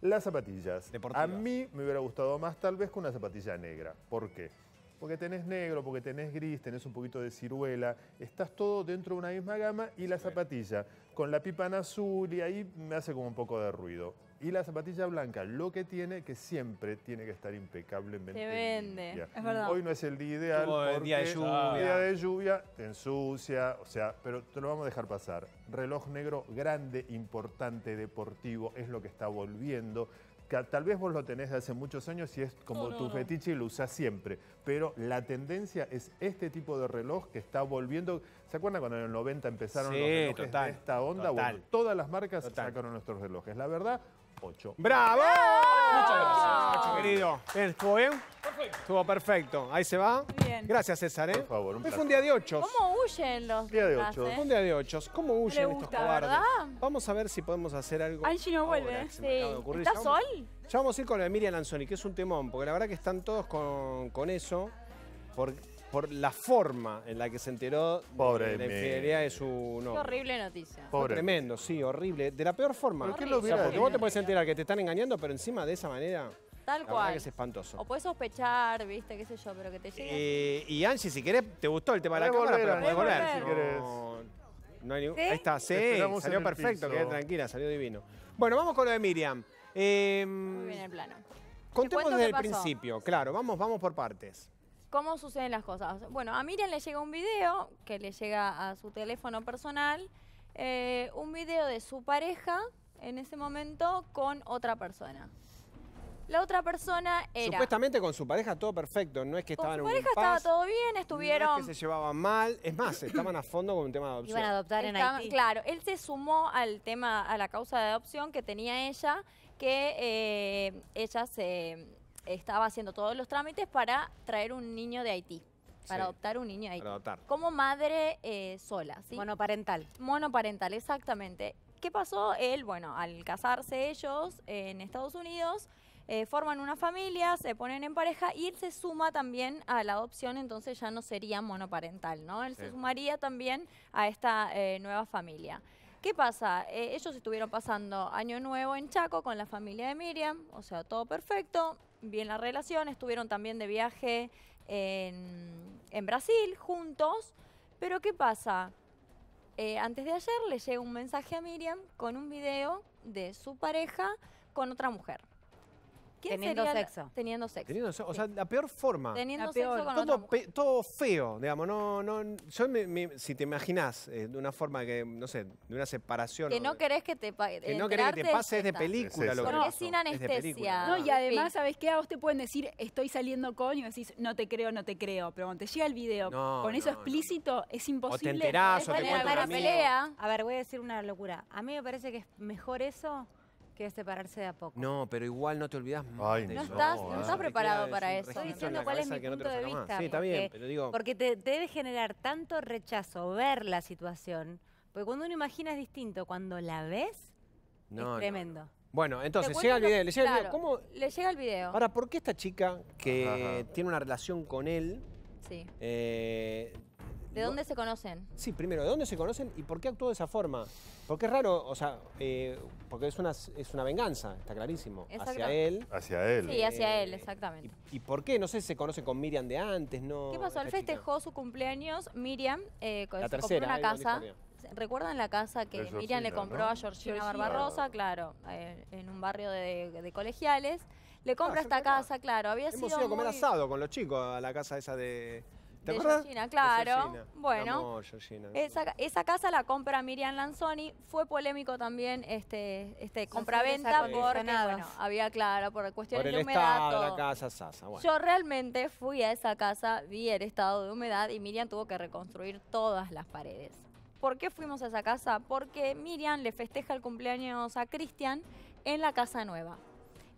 Las zapatillas. A mí me hubiera gustado más tal vez con una zapatilla negra. ¿Por qué? Porque tenés negro, porque tenés gris, tenés un poquito de ciruela. Estás todo dentro de una misma gama y la zapatilla con la pipa azul y ahí me hace como un poco de ruido. Y la zapatilla blanca, lo que tiene que siempre tiene que estar impecablemente Te vende, Hoy no es el día ideal porque día de lluvia, día de lluvia te ensucia, o sea, pero te lo vamos a dejar pasar. Reloj negro grande, importante, deportivo, es lo que está volviendo. tal vez vos lo tenés de hace muchos años y es como tu fetiche y lo usás siempre. Pero la tendencia es este tipo de reloj que está volviendo. ¿Se acuerdan cuando en el 90 empezaron los relojes de esta onda? todas las marcas sacaron nuestros relojes. La verdad, 8. ¡Bravo! Muchas gracias. Ah. querido. ¿Estuvo bien? Perfecto. Estuvo perfecto. Ahí se va. Bien. Gracias, César. ¿eh? Por favor, un un día de ocho. ¿Cómo huyen los Día de ochos. Un día de ocho. ¿Cómo huyen estos cobardes? Vamos a ver si podemos hacer algo. Angie no vuelve. Sí. ¿Está Ya Sol? Ya vamos a ir con la Lanzoni, que es un temón, porque la verdad que están todos con, eso por la forma en la que se enteró de la infidelidad de su novio. horrible noticia. Tremendo, sí, horrible. De la peor forma. ¿Por qué lo porque vos te puedes enterar que te están engañando, pero encima de esa manera, Tal cual. es espantoso. O puedes sospechar, viste, qué sé yo, pero que te llegue. Eh, y Angie, si querés, te gustó el tema de la cámara, pero podés volver. si No, hay ningún- Ahí está, sí, salió perfecto, quedé tranquila, salió divino. Bueno, vamos con lo de Miriam. Muy bien el plano. Eh, contemos desde el principio, claro, vamos, vamos por partes. ¿Cómo suceden las cosas? Bueno, a Miriam le llega un video que le llega a su teléfono personal, eh, un video de su pareja en ese momento con otra persona. La otra persona era... Supuestamente con su pareja todo perfecto, no es que estaban en Con su pareja estaba todo bien, estuvieron... es que se llevaban mal, es más, estaban a fondo con un tema de adopción. Iban a adoptar en Haití. Claro, él se sumó al tema, a la causa de adopción que tenía ella, que eh, ella se estaba haciendo todos los trámites para traer un niño de Haití. Para adoptar un niño de Haití. Como madre eh, sola, ¿sí? Monoparental. Monoparental, exactamente. ¿Qué pasó? Él, bueno, al casarse ellos eh, en Estados Unidos, eh, forman una familia, se ponen en pareja y él se suma también a la adopción, entonces ya no sería monoparental, ¿no? Él se sumaría también a esta nueva familia. ¿Qué pasa? ellos estuvieron pasando Año Nuevo en Chaco con la familia de Miriam, o sea, todo perfecto bien la relación, estuvieron también de viaje en, Brasil juntos, pero ¿qué pasa? Eh, antes de ayer le llega un mensaje a Miriam con un video de su pareja con otra mujer teniendo sexo. Teniendo sexo. O sea, la peor forma. Teniendo sexo todo, feo, digamos. No, no, yo si te imaginas eh, de una forma que, no sé, de una separación. Que no querés que te pase. Que no querés que te pase es de película lo que Porque es sin anestesia. y además, ¿sabes qué? A vos te pueden decir, estoy saliendo con, y decís, no te creo, no te creo. Pero cuando te llega el video con eso explícito, es imposible. O te enterás, o te pelea. A ver, voy a decir una locura. A mí me parece que es mejor eso que separarse de a poco. No, pero igual no te olvidas no, Estás, preparado para eso. Estoy diciendo cuál es mi punto de vista. Sí, está bien, pero digo... Porque te, debe generar tanto rechazo ver la situación, porque cuando uno imagina es distinto, cuando la ves es tremendo. Bueno, entonces llega el video, le llega el video. ¿Cómo? Le llega el video. Ahora, ¿por qué esta chica que tiene una relación con él sí. eh, ¿De dónde se conocen? Sí, primero, ¿de dónde se conocen y por qué actuó de esa forma? Porque es raro, o sea, eh, porque es una, es una venganza, está clarísimo. Hacia él. Hacia él. Sí, hacia él, eh, exactamente. Y, por qué? No sé si se conoce con Miriam de antes, ¿no? ¿Qué pasó? Él festejó su cumpleaños, Miriam, eh, compró una casa. ¿Recuerdan la casa que Miriam le compró a Georgina, Barbarosa? Claro, eh, en un barrio de, colegiales. Le ah, compra esta casa, claro. Había Hemos a comer asado con los chicos a la casa esa de ¿Te claro. Bueno, Esa, casa la compra Miriam Lanzoni. Fue polémico también este, este compraventa porque había, claro, por cuestiones de humedad. La casa, Yo realmente fui a esa casa, vi el estado de humedad y Miriam tuvo que reconstruir todas las paredes. ¿Por qué fuimos a esa casa? Porque Miriam le festeja el cumpleaños a Cristian en la casa nueva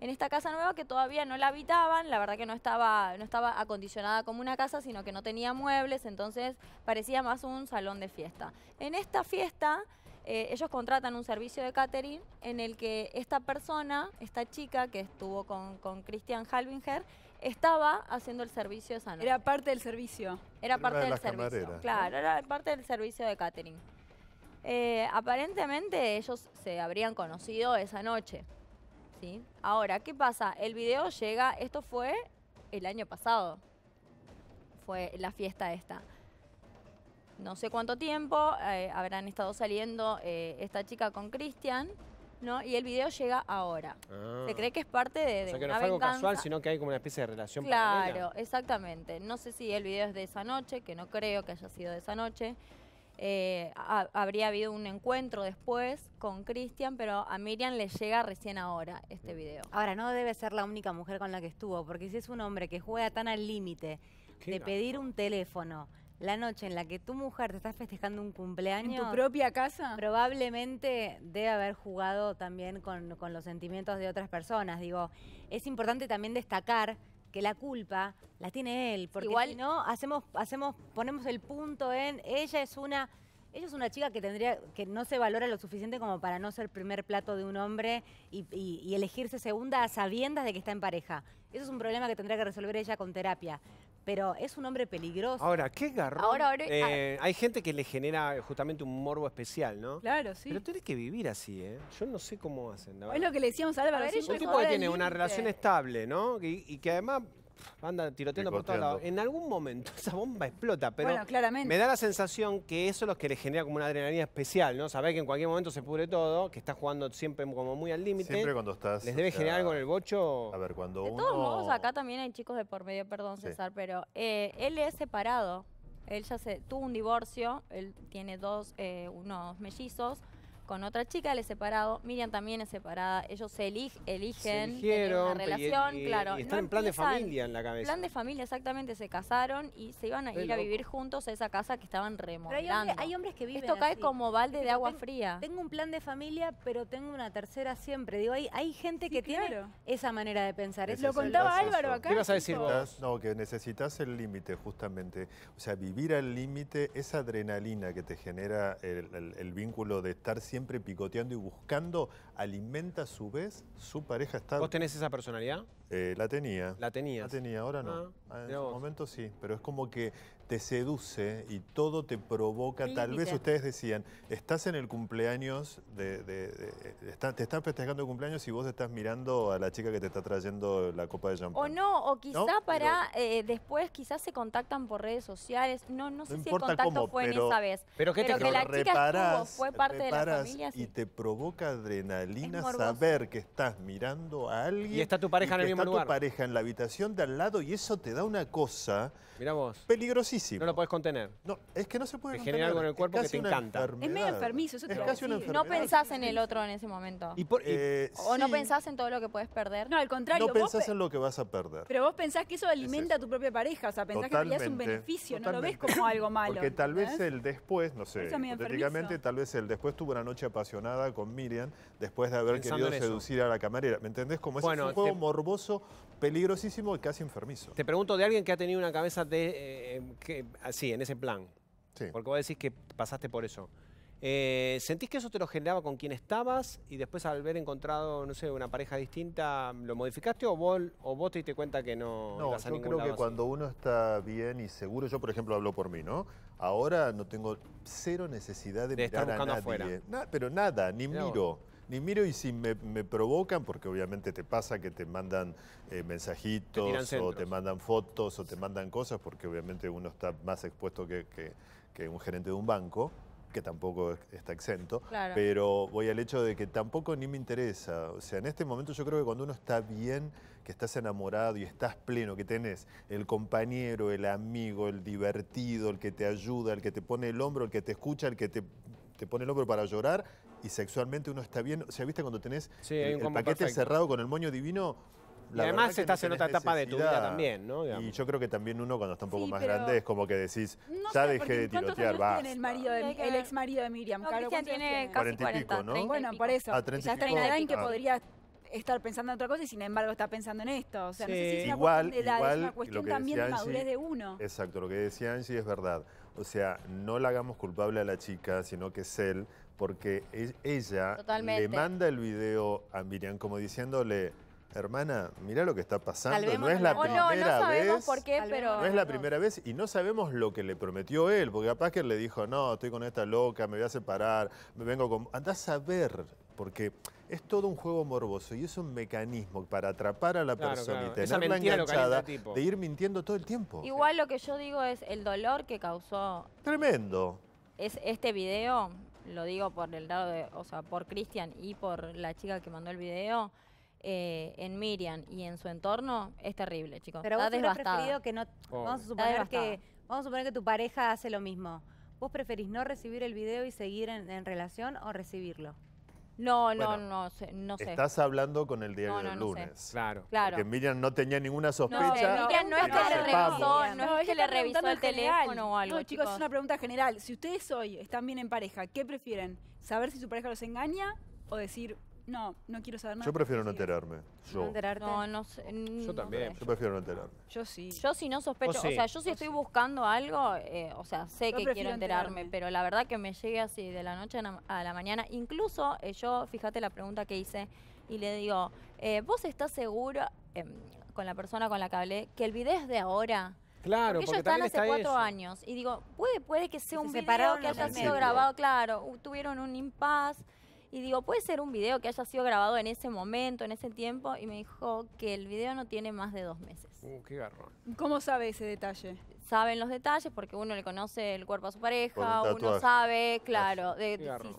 en esta casa nueva que todavía no la habitaban, la verdad que no estaba, no estaba acondicionada como una casa, sino que no tenía muebles, entonces parecía más un salón de fiesta. En esta fiesta eh, ellos contratan un servicio de catering en el que esta persona, esta chica que estuvo con, con Christian Halvinger, estaba haciendo el servicio esa noche. Era parte del servicio. Era, parte del servicio. Claro, era parte del servicio de catering. Eh, aparentemente ellos se habrían conocido esa noche. ¿sí? Ahora, ¿qué pasa? El video llega, esto fue el año pasado, fue la fiesta esta. No sé cuánto tiempo eh, habrán estado saliendo eh, esta chica con Cristian, ¿no? Y el video llega ahora. Ah. Se cree que es parte de, de o sea, que no fue algo casual, sino que hay como una especie de relación Claro, exactamente. No sé si el video es de esa noche, que no creo que haya sido de esa noche. Eh, habría habido un encuentro después con Cristian, pero a Miriam le llega recién ahora este video. Ahora, no debe ser la única mujer con la que estuvo, porque si es un hombre que juega tan al límite de pedir un teléfono la noche en la que tu mujer te está festejando un cumpleaños. ¿En tu propia casa? Probablemente debe haber jugado también con, con los sentimientos de otras personas. Digo, es importante también destacar que la culpa la tiene él, porque Igual, si no hacemos hacemos ponemos el punto en ella es una ella es una chica que tendría que no se valora lo suficiente como para no ser primer plato de un hombre y, elegirse segunda a sabiendas de que está en pareja. Eso es un problema que tendría que resolver ella con terapia pero es un hombre peligroso. Ahora, qué garro Ahora, eh, ah. hay gente que le genera justamente un morbo especial, ¿no? Claro, sí. Pero tenés que vivir así, ¿eh? Yo no sé cómo hacen. es lo que le decíamos a Álvaro. un tipo que tiene una relación estable, ¿no? y que además anda tiroteando por todos lados. En algún momento esa bomba explota, pero me da la sensación que eso es lo que le genera como una adrenalina especial, ¿no? Saber que en cualquier momento se pudre todo, que estás jugando siempre como muy al límite. Siempre cuando estás... ¿Les debe generar algo en el bocho? A ver, cuando de todos modos, acá también hay chicos de por medio, perdón César, pero eh, él es separado. Él ya se, tuvo un divorcio, él tiene dos, eh, unos mellizos con otra chica, él es separado, Miriam también es separada, ellos eligen, se una relación, claro. Y están en plan de familia en la cabeza. Plan de familia, exactamente, se casaron y se iban a ir a vivir juntos a esa casa que estaban remodelando. Hay, hay, hombres que viven Esto cae como balde de agua fría. Tengo un plan de familia, pero tengo una tercera siempre. Digo, hay, gente que tiene esa manera de pensar. lo contaba Álvaro acá. ¿Qué vas a decir No, que necesitas el límite, justamente. O sea, vivir al límite, esa adrenalina que te genera el, el vínculo de estar siempre siempre picoteando y buscando, alimenta a su vez su pareja está. ¿Vos tenés esa personalidad? Eh, la tenía. La tenía La tenía, ahora no. Ah, ah, en su momento sí, pero es como que te seduce y todo te provoca. Tal vez ustedes decían, estás en el cumpleaños, de, te están festejando el cumpleaños y vos estás mirando a la chica que te está trayendo la copa de champán. O no, o quizá para eh, después, quizás se contactan por redes sociales. No, no sé si el contacto fue en esa vez. Pero, te que la chica estuvo, fue parte de la familia. Y te provoca adrenalina saber que estás mirando a alguien. Y está tu pareja en el mismo está tu pareja en la habitación de al lado y eso te da una cosa Peligrosísimo. No lo podés contener. No, es que no se puede Te genera algo en el cuerpo que te encanta. Es medio enfermizo, eso es casi una enfermedad. No pensás en el otro en ese momento. Eh, o no pensás en todo lo que puedes perder. No, al contrario. No pensás en lo que vas a perder. Pero vos pensás que eso alimenta a tu propia pareja. O sea, pensás que en realidad es un beneficio, no lo ves como algo malo. Porque tal vez el después, no sé, Técnicamente, tal vez el después tuvo una noche apasionada con Miriam después de haber querido seducir a la camarera. ¿Me entendés? Como es un juego morboso, peligrosísimo y casi enfermizo. Te pregunto de alguien que ha tenido una cabeza eh, em, así, en ese plan. Porque vos decís que pasaste por eso. Eh, ¿Sentís que eso te lo generaba con quien estabas y después al haber encontrado, no sé, una pareja distinta, lo modificaste o vos, te diste cuenta que no... No, yo creo que cuando uno está bien y seguro, yo por ejemplo hablo por mí, ¿no? Ahora no tengo cero necesidad de, mirar estar buscando a nadie. Afuera. pero nada, ni miro ni miro y si me, provocan, porque obviamente te pasa que te mandan eh, mensajitos o te mandan fotos o te mandan cosas, porque obviamente uno está más expuesto que, un gerente de un banco que tampoco está exento, pero voy al hecho de que tampoco ni me interesa. O sea, en este momento yo creo que cuando uno está bien, que estás enamorado y estás pleno, que tenés el compañero, el amigo, el divertido, el que te ayuda, el que te pone el hombro, el que te escucha, el que te pone el hombro para llorar, y sexualmente uno está bien. O sea, viste cuando tenés el, paquete cerrado con el moño divino. y además estás en otra etapa de tu vida también, ¿no? Y yo creo que también uno cuando está un poco más grande es como que decís, ya dejé de tirotear, va. El, el ex marido de Miriam, tiene casi 40 y pico, ¿no? bueno, por eso. 30 ya está en edad en que ah. podría estar pensando en otra cosa y sin embargo está pensando en esto. O sea, no sé si es una igual, cuestión de edad, es una cuestión también de madurez de uno. Exacto, lo que decía Angie es verdad. O sea, no la hagamos culpable a la chica, sino que es él porque ella le manda el video a Miriam como diciéndole, hermana, mira lo que está pasando. no es la primera vez. No es la primera vez y no sabemos lo que le prometió él, porque capaz que le dijo, no, estoy con esta loca, me voy a separar, me vengo con. Andás a ver, porque es todo un juego morboso y es un mecanismo para atrapar a la persona y tenerla enganchada de ir mintiendo todo el tiempo. Igual lo que yo digo es el dolor que causó. Tremendo. Es este video lo digo por el lado de, o sea, por Cristian y por la chica que mandó el video, eh, en Miriam y en su entorno es terrible, chicos. Pero Está vos preferido que no. Vamos, a suponer que, vamos a suponer que tu pareja hace lo mismo. ¿Vos preferís no recibir el video y seguir en relación o recibirlo? No, no, no, sé, no sé. Estás hablando con el diario del lunes. Claro. claro. Porque Miriam no tenía ninguna sospecha. No, eh, Miriam no es que le revisó, no es que le revisó el teléfono o algo. No, chicos, es una pregunta general. Si ustedes hoy están bien en pareja, ¿qué prefieren? ¿Saber si su pareja los engaña o decir no, no quiero saber nada. Yo prefiero no enterarme. Yo. No No, sé. Yo también. Yo prefiero no enterarme. Yo sí. Yo sí no sospecho. O, sea, yo sí estoy buscando algo, eh, o sea, sé que quiero enterarme, pero la verdad que me llegue así de la noche a la mañana. Incluso eh, yo, fíjate la pregunta que hice y le digo, eh, ¿vos estás seguro em, con la persona con la que hablé que el video es de ahora? Claro, porque, ellos están hace cuatro años. Y digo, puede, puede que sea un video que haya sido grabado, claro. Tuvieron un impas y digo, ¿puede ser un video que haya sido grabado en ese momento, en ese tiempo? Y me dijo que el video no tiene más de dos meses. Uh, qué garrón. ¿Cómo sabe ese detalle? Saben los detalles porque uno le conoce el cuerpo a su pareja, uno sabe, claro,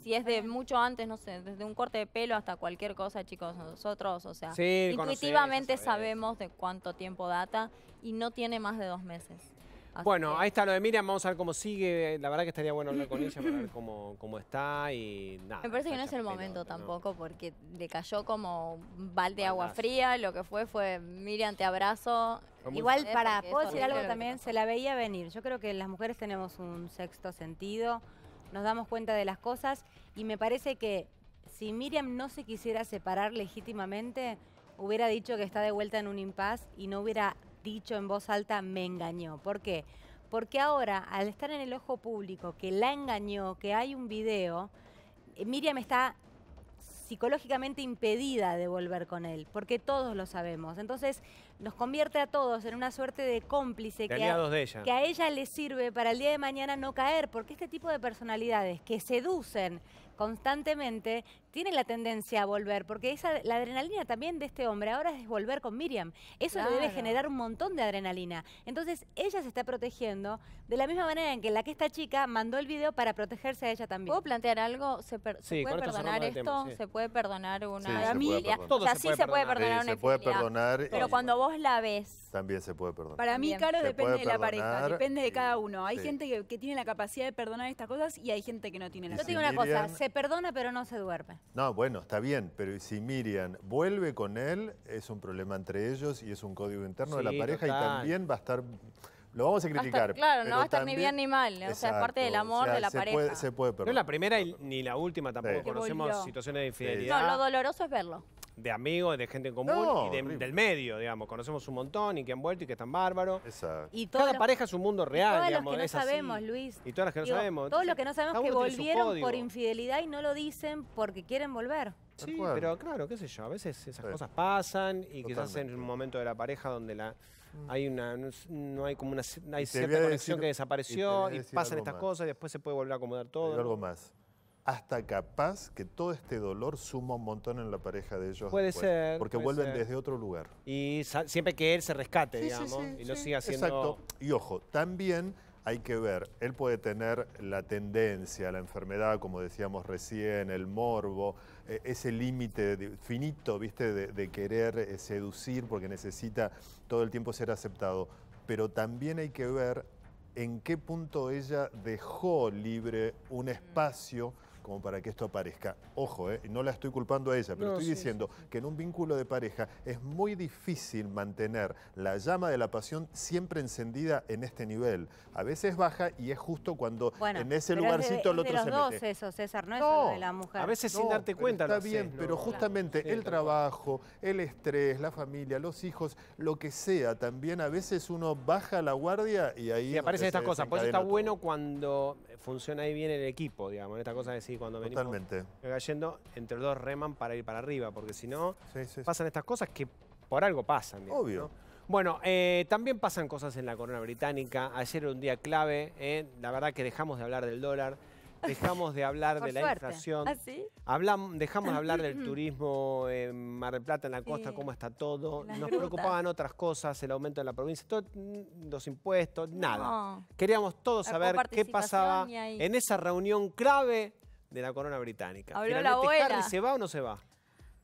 si, es de mucho antes, no sé, desde un corte de pelo hasta cualquier cosa, chicos, nosotros, o sea, intuitivamente sabemos de cuánto tiempo data y no tiene más de dos meses bueno, ahí está lo de Miriam, vamos a ver cómo sigue. La verdad que estaría bueno hablar con ella para ver cómo, está y nada. Me parece que no es el momento tampoco, porque le cayó como un balde de agua fría. Lo que fue fue, Miriam, te abrazo. Igual, para, puedo decir algo también, se la veía venir. Yo creo que las mujeres tenemos un sexto sentido, nos damos cuenta de las cosas y me parece que si Miriam no se quisiera separar legítimamente, hubiera dicho que está de vuelta en un impas y no hubiera dicho en voz alta, me engañó. ¿Por qué? Porque ahora, al estar en el ojo público, que la engañó, que hay un video, eh, Miriam está psicológicamente impedida de volver con él, porque todos lo sabemos. Entonces nos convierte a todos en una suerte de cómplice que a ella le sirve para el día de mañana no caer, porque este tipo de personalidades que seducen constantemente tiene la tendencia a volver, porque esa, la adrenalina también de este hombre ahora es volver con Miriam. Eso le debe generar un montón de adrenalina. Entonces ella se está protegiendo de la misma manera en que la que esta chica mandó el video para protegerse a ella también. ¿Puedo plantear algo? ¿Se, puede perdonar esto? ¿Se puede perdonar una familia? Sí, se puede perdonar una Pero cuando vos la ves. También se puede perdonar. Para mí, claro, depende de la pareja, depende de cada uno. Hay gente que, tiene la capacidad de perdonar estas cosas y hay gente que no tiene la Yo te digo una cosa, se perdona pero no se duerme. No, bueno, está bien, pero si Miriam vuelve con él, es un problema entre ellos y es un código interno de la pareja y también va a estar... Lo vamos a criticar. claro, no va a estar ni bien ni mal. ¿eh? o sea, es parte del amor de la pareja. se puede No es la primera ni la última tampoco. Conocemos situaciones de infidelidad. No, lo doloroso es verlo de amigos, de gente en común y del medio, digamos. Conocemos un montón y que han vuelto y que están bárbaros. Y Cada pareja es un mundo real, todos Los que no sabemos, Luis. Y todas las que no sabemos. Todos los que no sabemos que volvieron por infidelidad y no lo dicen porque quieren volver. Sí, pero claro, qué sé yo, a veces esas cosas pasan y quizás en un momento de la pareja donde la mm. hay una no hay como una hay cierta conexión que desapareció y, pasan estas cosas y después se puede volver a acomodar todo. algo más hasta capaz que todo este dolor suma un montón en la pareja de ellos. Puede ser. Porque vuelven desde otro lugar. Y siempre que él se rescate, digamos, y lo siga haciendo. Exacto. Y ojo, también hay que ver, él puede tener la tendencia, la enfermedad, como decíamos recién, el morbo, e, ese límite finito, viste, de, querer eh, seducir porque necesita todo el tiempo ser aceptado. Pero también hay que ver en qué punto ella dejó libre un espacio como para que esto aparezca. Ojo, eh, no la estoy culpando a ella, pero estoy diciendo que en un vínculo de pareja es muy difícil mantener la llama de la pasión siempre encendida en este nivel. A veces baja y es justo cuando en ese lugarcito el otro de los se eso, César, no, es de la mujer. A veces sin darte cuenta. Está bien, pero justamente el trabajo, el estrés, la familia, los hijos, lo que sea, también a veces uno baja la guardia y ahí... Y aparecen estas cosas. Por pues está bueno cuando funciona ahí bien el equipo, digamos, en esta cosa de decir, cuando venimos cayendo, entre los dos reman para ir para arriba, porque si no, pasan estas cosas que por algo pasan. Obvio. Bueno, eh, también pasan cosas en la corona británica. Ayer era un día clave. ¿eh? La verdad que dejamos de hablar del dólar, dejamos de hablar de la inflación. ¿Ah, Hablamos, dejamos de hablar del turismo en Mar del Plata, en la costa, cómo está todo. Nos preocupaban otras cosas, el aumento de la provincia, todos mm, los impuestos, nada. Queríamos todos saber qué pasaba en esa reunión clave de la corona británica. Habló la abuela. ¿Harry se va o no se va?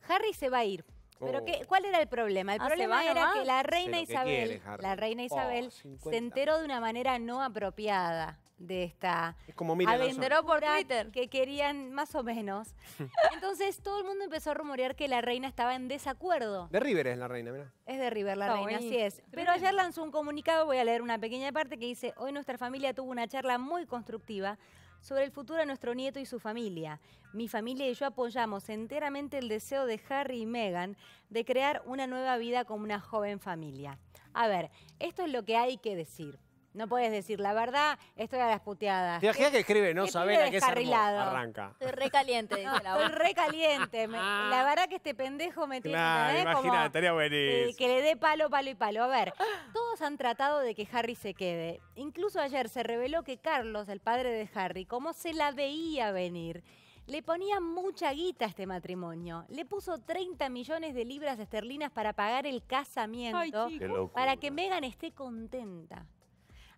Harry se va a ir. Pero oh. qué, ¿cuál era el problema? El ah, problema era que la reina Isabel, la reina oh, Isabel se enteró de una manera no apropiada de esta es como por Twitter que querían más o menos. Entonces todo el mundo empezó a rumorear que la reina estaba en desacuerdo. De River es la reina, mira. Es de River la reina, así es. Pero ayer lanzó un comunicado, voy a leer una pequeña parte que dice, "Hoy nuestra familia tuvo una charla muy constructiva sobre el futuro de nuestro nieto y su familia. Mi familia y yo apoyamos enteramente el deseo de Harry y Meghan de crear una nueva vida como una joven familia. A ver, esto es lo que hay que decir. No puedes decir, la verdad, estoy a las puteadas. Te que escribe, no saber a qué se arranca. Estoy recaliente, la Estoy recaliente. Ah. La verdad que este pendejo me tiene claro, imagínate, estaría buenísimo. Eh, que le dé palo, palo y palo. A ver, todos han tratado de que Harry se quede. Incluso ayer se reveló que Carlos, el padre de Harry, como se la veía venir, le ponía mucha guita a este matrimonio. Le puso 30 millones de libras esterlinas para pagar el casamiento para que Megan esté contenta.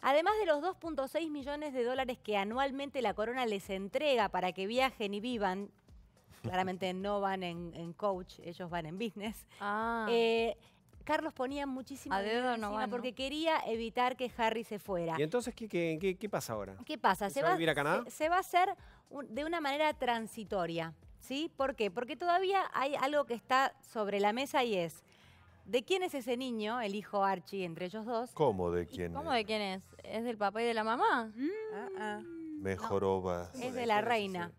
Además de los 2.6 millones de dólares que anualmente la corona les entrega para que viajen y vivan, claramente no van en, coach, ellos van en business. Ah. Eh, Carlos ponía muchísimo dinero dedo porque quería evitar que Harry se fuera. ¿Y entonces qué, pasa ahora? ¿Qué pasa? ¿Se, va a vivir a Canadá? Se, va a hacer de una manera transitoria. ¿Sí? ¿Por qué? Porque todavía hay algo que está sobre la mesa y es ¿De quién es ese niño, el hijo Archie, entre ellos dos? ¿Cómo de quién? ¿Cómo de quién es? ¿Es del papá y de la mamá? Mm. Ah, ah. mejor Es de la reina.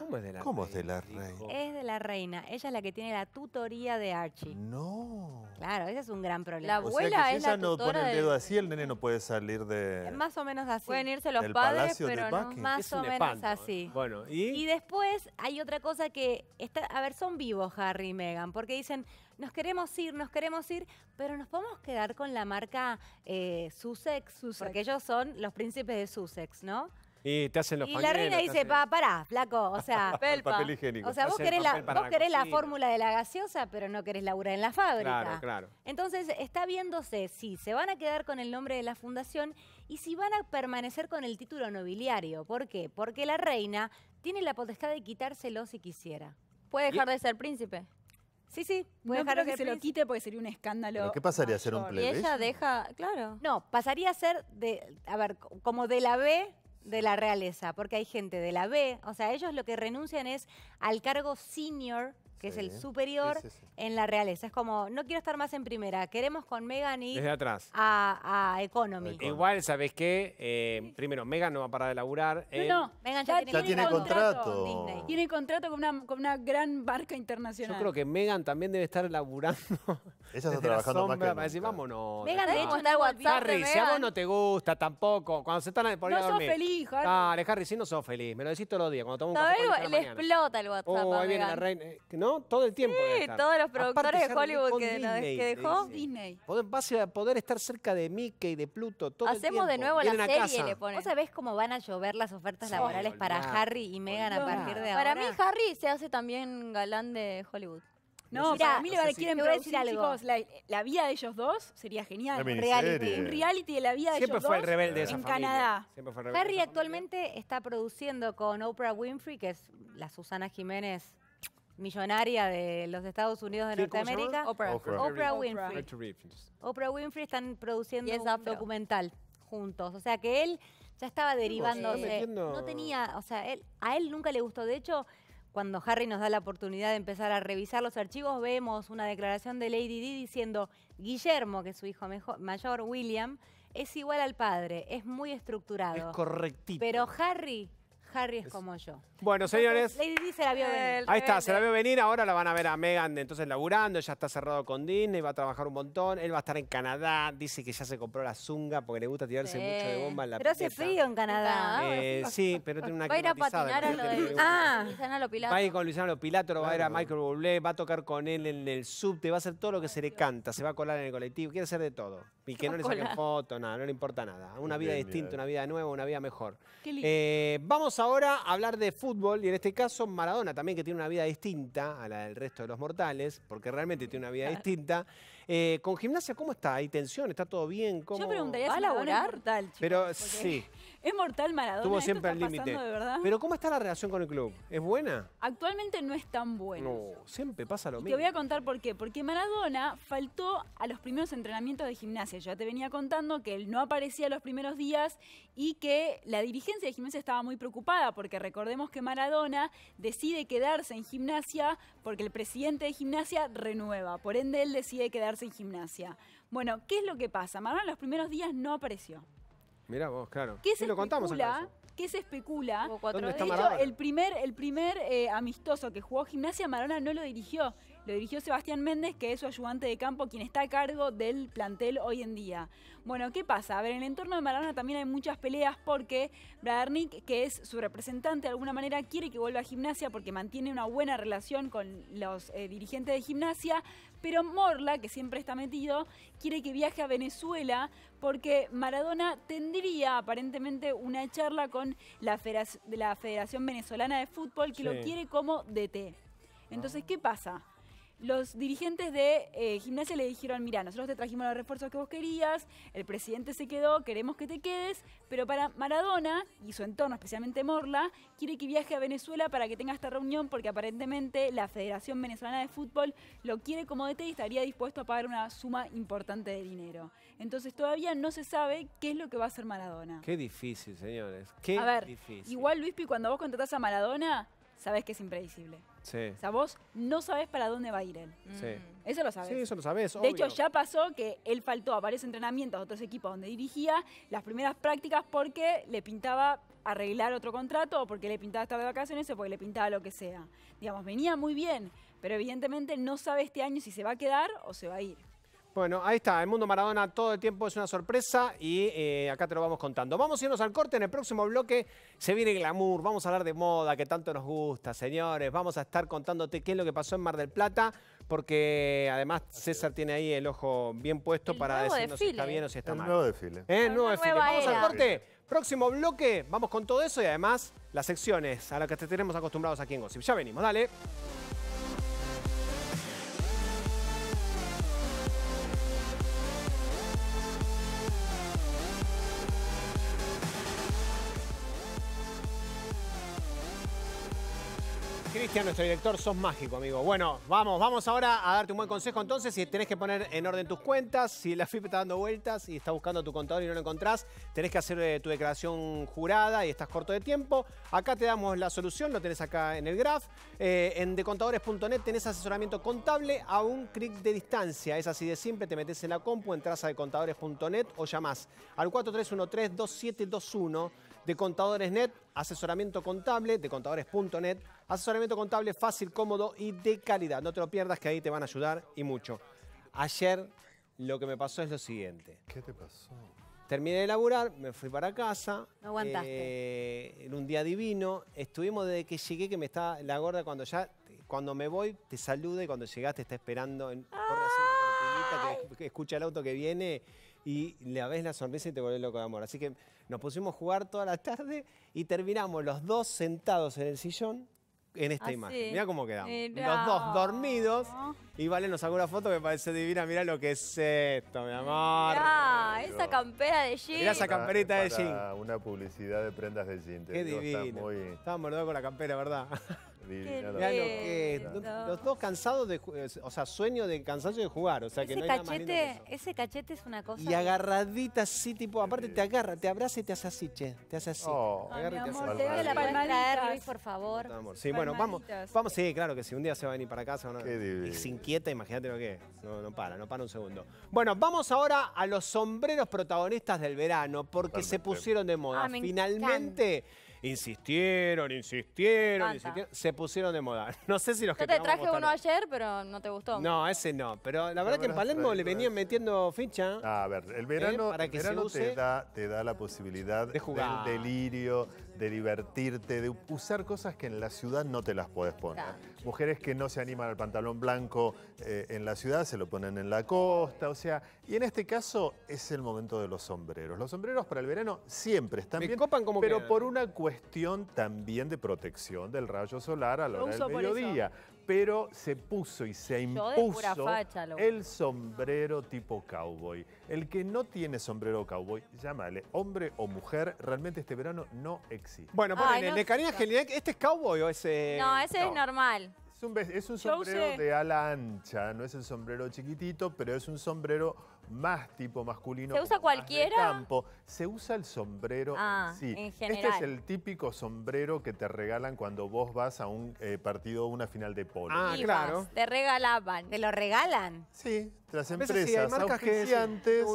¿Cómo es de la reina? es de la reina? Ella es la que tiene la tutoría de Archie. No. Claro, ese es un gran problema. La abuela si ella no pone el dedo así, el nene no puede salir de. Eh, más o menos así. Pueden irse los padres, pero no, más o menos ¿eh? así. Bueno, ¿y? y después hay otra cosa que está, a ver, son vivos Harry y Meghan, porque dicen, nos queremos ir, nos queremos ir, pero nos podemos quedar con la marca eh, Sussex, porque ellos son los príncipes de Sussex, ¿no? Y te hacen los y la reina dice, para pará, flaco, o sea... papel higiénico. O sea, vos querés, la, la, fórmula de la gaseosa, pero no querés laburar en la fábrica. Claro, claro. Entonces, está viéndose si se van a quedar con el nombre de la fundación y si van a permanecer con el título nobiliario. ¿Por qué? Porque la reina tiene la potestad de quitárselo si quisiera. ¿Puede dejar de ser príncipe? Sí, sí, no dejar que, se lo quite porque sería un escándalo. ¿Qué pasaría a ser un plebe? Y ella deja, claro. No, pasaría a ser de, a ver, como de la B de la realeza, porque hay gente de la B, o sea, ellos lo que renuncian es al cargo senior que es el superior en la realeza. Es como, no quiero estar más en primera, queremos con Megan y Desde atrás. A, a Economy. Igual, ¿sabes qué? Eh, primero, Megan no va a parar de laburar. no, eh, Megan ya, tiene, contrato. Tiene contrato con una, con una gran barca internacional. Yo creo que Megan también debe estar laburando. Ella está trabajando más que para decir, vámonos. Megan, de hecho, está WhatsApp. Harry, si a vos no te gusta tampoco, cuando se están por no a No sos feliz, Harry. Dale, Harry, si no sos feliz, me lo decís todos los días. Cuando tomo un café, le explota el WhatsApp. ahí la reina. Eh, no, todo el tiempo. Sí, todos los productores de Hollywood que, dejó. Disney. a poder estar cerca de Mickey, y de Pluto, todo Hacemos de nuevo la serie le ¿Vos sabés cómo van a llover las ofertas laborales para Harry y Megan a partir de ahora? Para mí Harry se hace también galán de Hollywood. No, para mí le van a decir algo. chicos, la, vida de ellos dos sería genial. Reality. reality de la vida de ellos dos. Siempre fue el rebelde En Canadá. Harry actualmente está produciendo con Oprah Winfrey, que es la Susana Jiménez millonaria de los Estados Unidos de Norteamérica. Oprah. Winfrey. Oprah Winfrey están produciendo esa un documental juntos. O sea que él ya estaba derivándose. No tenía, o sea, a él nunca le gustó. De hecho, cuando Harry nos da la oportunidad de empezar a revisar los archivos, vemos una declaración de Lady Di diciendo, Guillermo, que es su hijo mayor, William, es igual al padre, es muy estructurado. Es correctito. Pero Harry Harry es como yo. Bueno, señores. Lady Di se la vio eh, venir. Ahí está, se la vio venir. Ahora la van a ver a Megan entonces laburando. Ya está cerrado con Disney, va a trabajar un montón. Él va a estar en Canadá. Dice que ya se compró la zunga porque le gusta tirarse mucho de bomba en la Pero hace frío en Canadá. Ah, eh, sí, pero tiene una Va a ir a patinar a lo de ah. Luisana Pilato. Va a ir con Luisana lo Pilato. va a ir a Michael Bublé, va a tocar con él en el subte, va a hacer todo lo que se le canta. Se va a colar en el colectivo, quiere hacer de todo. Y que no le saquen foto nada, no le importa nada. Una vida distinta, una vida nueva, una vida mejor. Qué lindo. Eh, vamos ahora hablar de fútbol y en este caso Maradona también que tiene una vida distinta a la del resto de los mortales, porque realmente tiene una vida ah. distinta. Eh, con gimnasia, ¿cómo está? ¿Hay tensión? ¿Está todo bien? ¿Cómo... Yo preguntaría ¿Va a laburar? tal Pero sí. Es mortal Maradona. Estuvo siempre al límite. Pero ¿cómo está la relación con el club? ¿Es buena? Actualmente no es tan buena. No, siempre pasa lo mismo. Te voy a contar por qué. Porque Maradona faltó a los primeros entrenamientos de gimnasia. Yo ya te venía contando que él no aparecía los primeros días y que la dirigencia de gimnasia estaba muy preocupada porque recordemos que Maradona decide quedarse en gimnasia porque el presidente de gimnasia renueva. Por ende, él decide quedarse en gimnasia. Bueno, ¿qué es lo que pasa? Maradona los primeros días no apareció mira vos, claro. ¿Qué se lo contamos ¿Qué se especula? el primer, el primer eh, amistoso que jugó Gimnasia Marona no lo dirigió. Lo dirigió Sebastián Méndez, que es su ayudante de campo, quien está a cargo del plantel hoy en día. Bueno, ¿qué pasa? A ver, en el entorno de Maradona también hay muchas peleas porque Bradernick, que es su representante de alguna manera, quiere que vuelva a gimnasia porque mantiene una buena relación con los eh, dirigentes de gimnasia, pero Morla, que siempre está metido, quiere que viaje a Venezuela porque Maradona tendría aparentemente una charla con la, Federación Venezolana de Fútbol que lo quiere como DT. Entonces, ah. ¿qué pasa? los dirigentes de eh, gimnasia le dijeron, mira, nosotros te trajimos los refuerzos que vos querías, el presidente se quedó, queremos que te quedes, pero para Maradona y su entorno, especialmente Morla, quiere que viaje a Venezuela para que tenga esta reunión porque aparentemente la Federación Venezolana de Fútbol lo quiere como DT y estaría dispuesto a pagar una suma importante de dinero. Entonces todavía no se sabe qué es lo que va a hacer Maradona. Qué difícil, señores. Qué a ver, difícil. Igual, Luispi, cuando vos contratás a Maradona, sabés que es impredecible. O sea, vos no sabés para dónde va a ir él. Mm. Eso lo sabés. Sí, eso lo sabés, De hecho, ya pasó que él faltó a varios entrenamientos de otros equipos donde dirigía las primeras prácticas porque le pintaba arreglar otro contrato o porque le pintaba estar de vacaciones o porque le pintaba lo que sea. Digamos, venía muy bien, pero evidentemente no sabe este año si se va a quedar o se va a ir. Bueno, ahí está, el mundo Maradona todo el tiempo es una sorpresa y eh, acá te lo vamos contando. Vamos a irnos al corte, en el próximo bloque se viene glamour, vamos a hablar de moda que tanto nos gusta, señores, vamos a estar contándote qué es lo que pasó en Mar del Plata, porque además César tiene ahí el ojo bien puesto para decirnos si está bien o si está mal. Nuevo desfile. Eh, vamos al corte, próximo bloque, vamos con todo eso y además las secciones a las que te tenemos acostumbrados aquí en Gossip. Ya venimos, dale. nuestro director, sos mágico, amigo. Bueno, vamos, vamos ahora a darte un buen consejo entonces. Si tenés que poner en orden tus cuentas, si la FIP está dando vueltas y está buscando tu contador y no lo encontrás, tenés que hacer eh, tu declaración jurada y estás corto de tiempo. Acá te damos la solución, lo tenés acá en el graph. Eh, en decontadores.net tenés asesoramiento contable a un clic de distancia. Es así de simple, te metes en la compu, entras a decontadores.net o llamás al 4313-2721 de asesoramiento contable decontadores.net Asesoramiento contable fácil, cómodo y de calidad. No te lo pierdas que ahí te van a ayudar y mucho. Ayer lo que me pasó es lo siguiente. ¿Qué te pasó? Terminé de laburar, me fui para casa. No aguantaste. Eh, en un día divino. Estuvimos desde que llegué, que me está la gorda cuando ya, cuando me voy, te salude. y cuando llegaste está esperando. En, escucha el auto que viene y le ves la sonrisa y te vuelve loco de amor. Así que nos pusimos a jugar toda la tarde y terminamos los dos sentados en el sillón en esta ah, imagen. Mira cómo quedamos. Los dos dormidos. Y Vale nos sacó una foto que parece divina. Mira lo que es esto, mi amor. Mirá, esa campera de jean. mira esa camperita de jean. Una publicidad de prendas de jean. Qué divino. Está muy... con la campera, ¿verdad? Los dos cansados de, o sea, sueño de cansancio de jugar, o sea que ese cachete, es una cosa. Y agarradita así, tipo, aparte te agarra, te abraza y te hace así, che, te hace así. Oh. te doy la traer, Luis, por favor. Sí, bueno, vamos, vamos, sí, claro que si un día se va a venir para casa, ¿no? y se inquieta, imagínate lo que es. No, para, no para un segundo. Bueno, vamos ahora a los sombreros protagonistas del verano, porque se pusieron de moda. Ah, Finalmente insistieron, insistieron, insistieron. Se pusieron de moda. No sé si los Yo que te traje uno ayer, pero no te gustó. No, ese no. Pero la verdad que en Palermo le venían metiendo ficha. A ver, el verano, ¿eh? para Te, da, la posibilidad de jugar. del delirio, de divertirte, de usar cosas que en la ciudad no te las puedes poner. Mujeres que no se animan al pantalón blanco eh, en la ciudad, se lo ponen en la costa, o sea, y en este caso es el momento de los sombreros. Los sombreros para el verano siempre están bien, como pero por una cuestión también de protección del rayo solar a la hora del mediodía pero se puso y se impuso el sombrero tipo cowboy. El que no tiene sombrero cowboy, llámale hombre o mujer, realmente este verano no existe. Bueno, ponen, el Genial. ¿este es cowboy o ese...? Eh, no, ese es normal. Es un, es un sombrero de ala ancha, no es el sombrero chiquitito, pero es un sombrero más tipo masculino. ¿Se usa cualquiera? campo. Se usa el sombrero en ah, sí. Este general. Este es el típico sombrero que te regalan cuando vos vas a un eh, partido, una final de polo. Ah, claro. te regalaban. ¿Te lo regalan? Sí, las empresas sí, auspiciantes,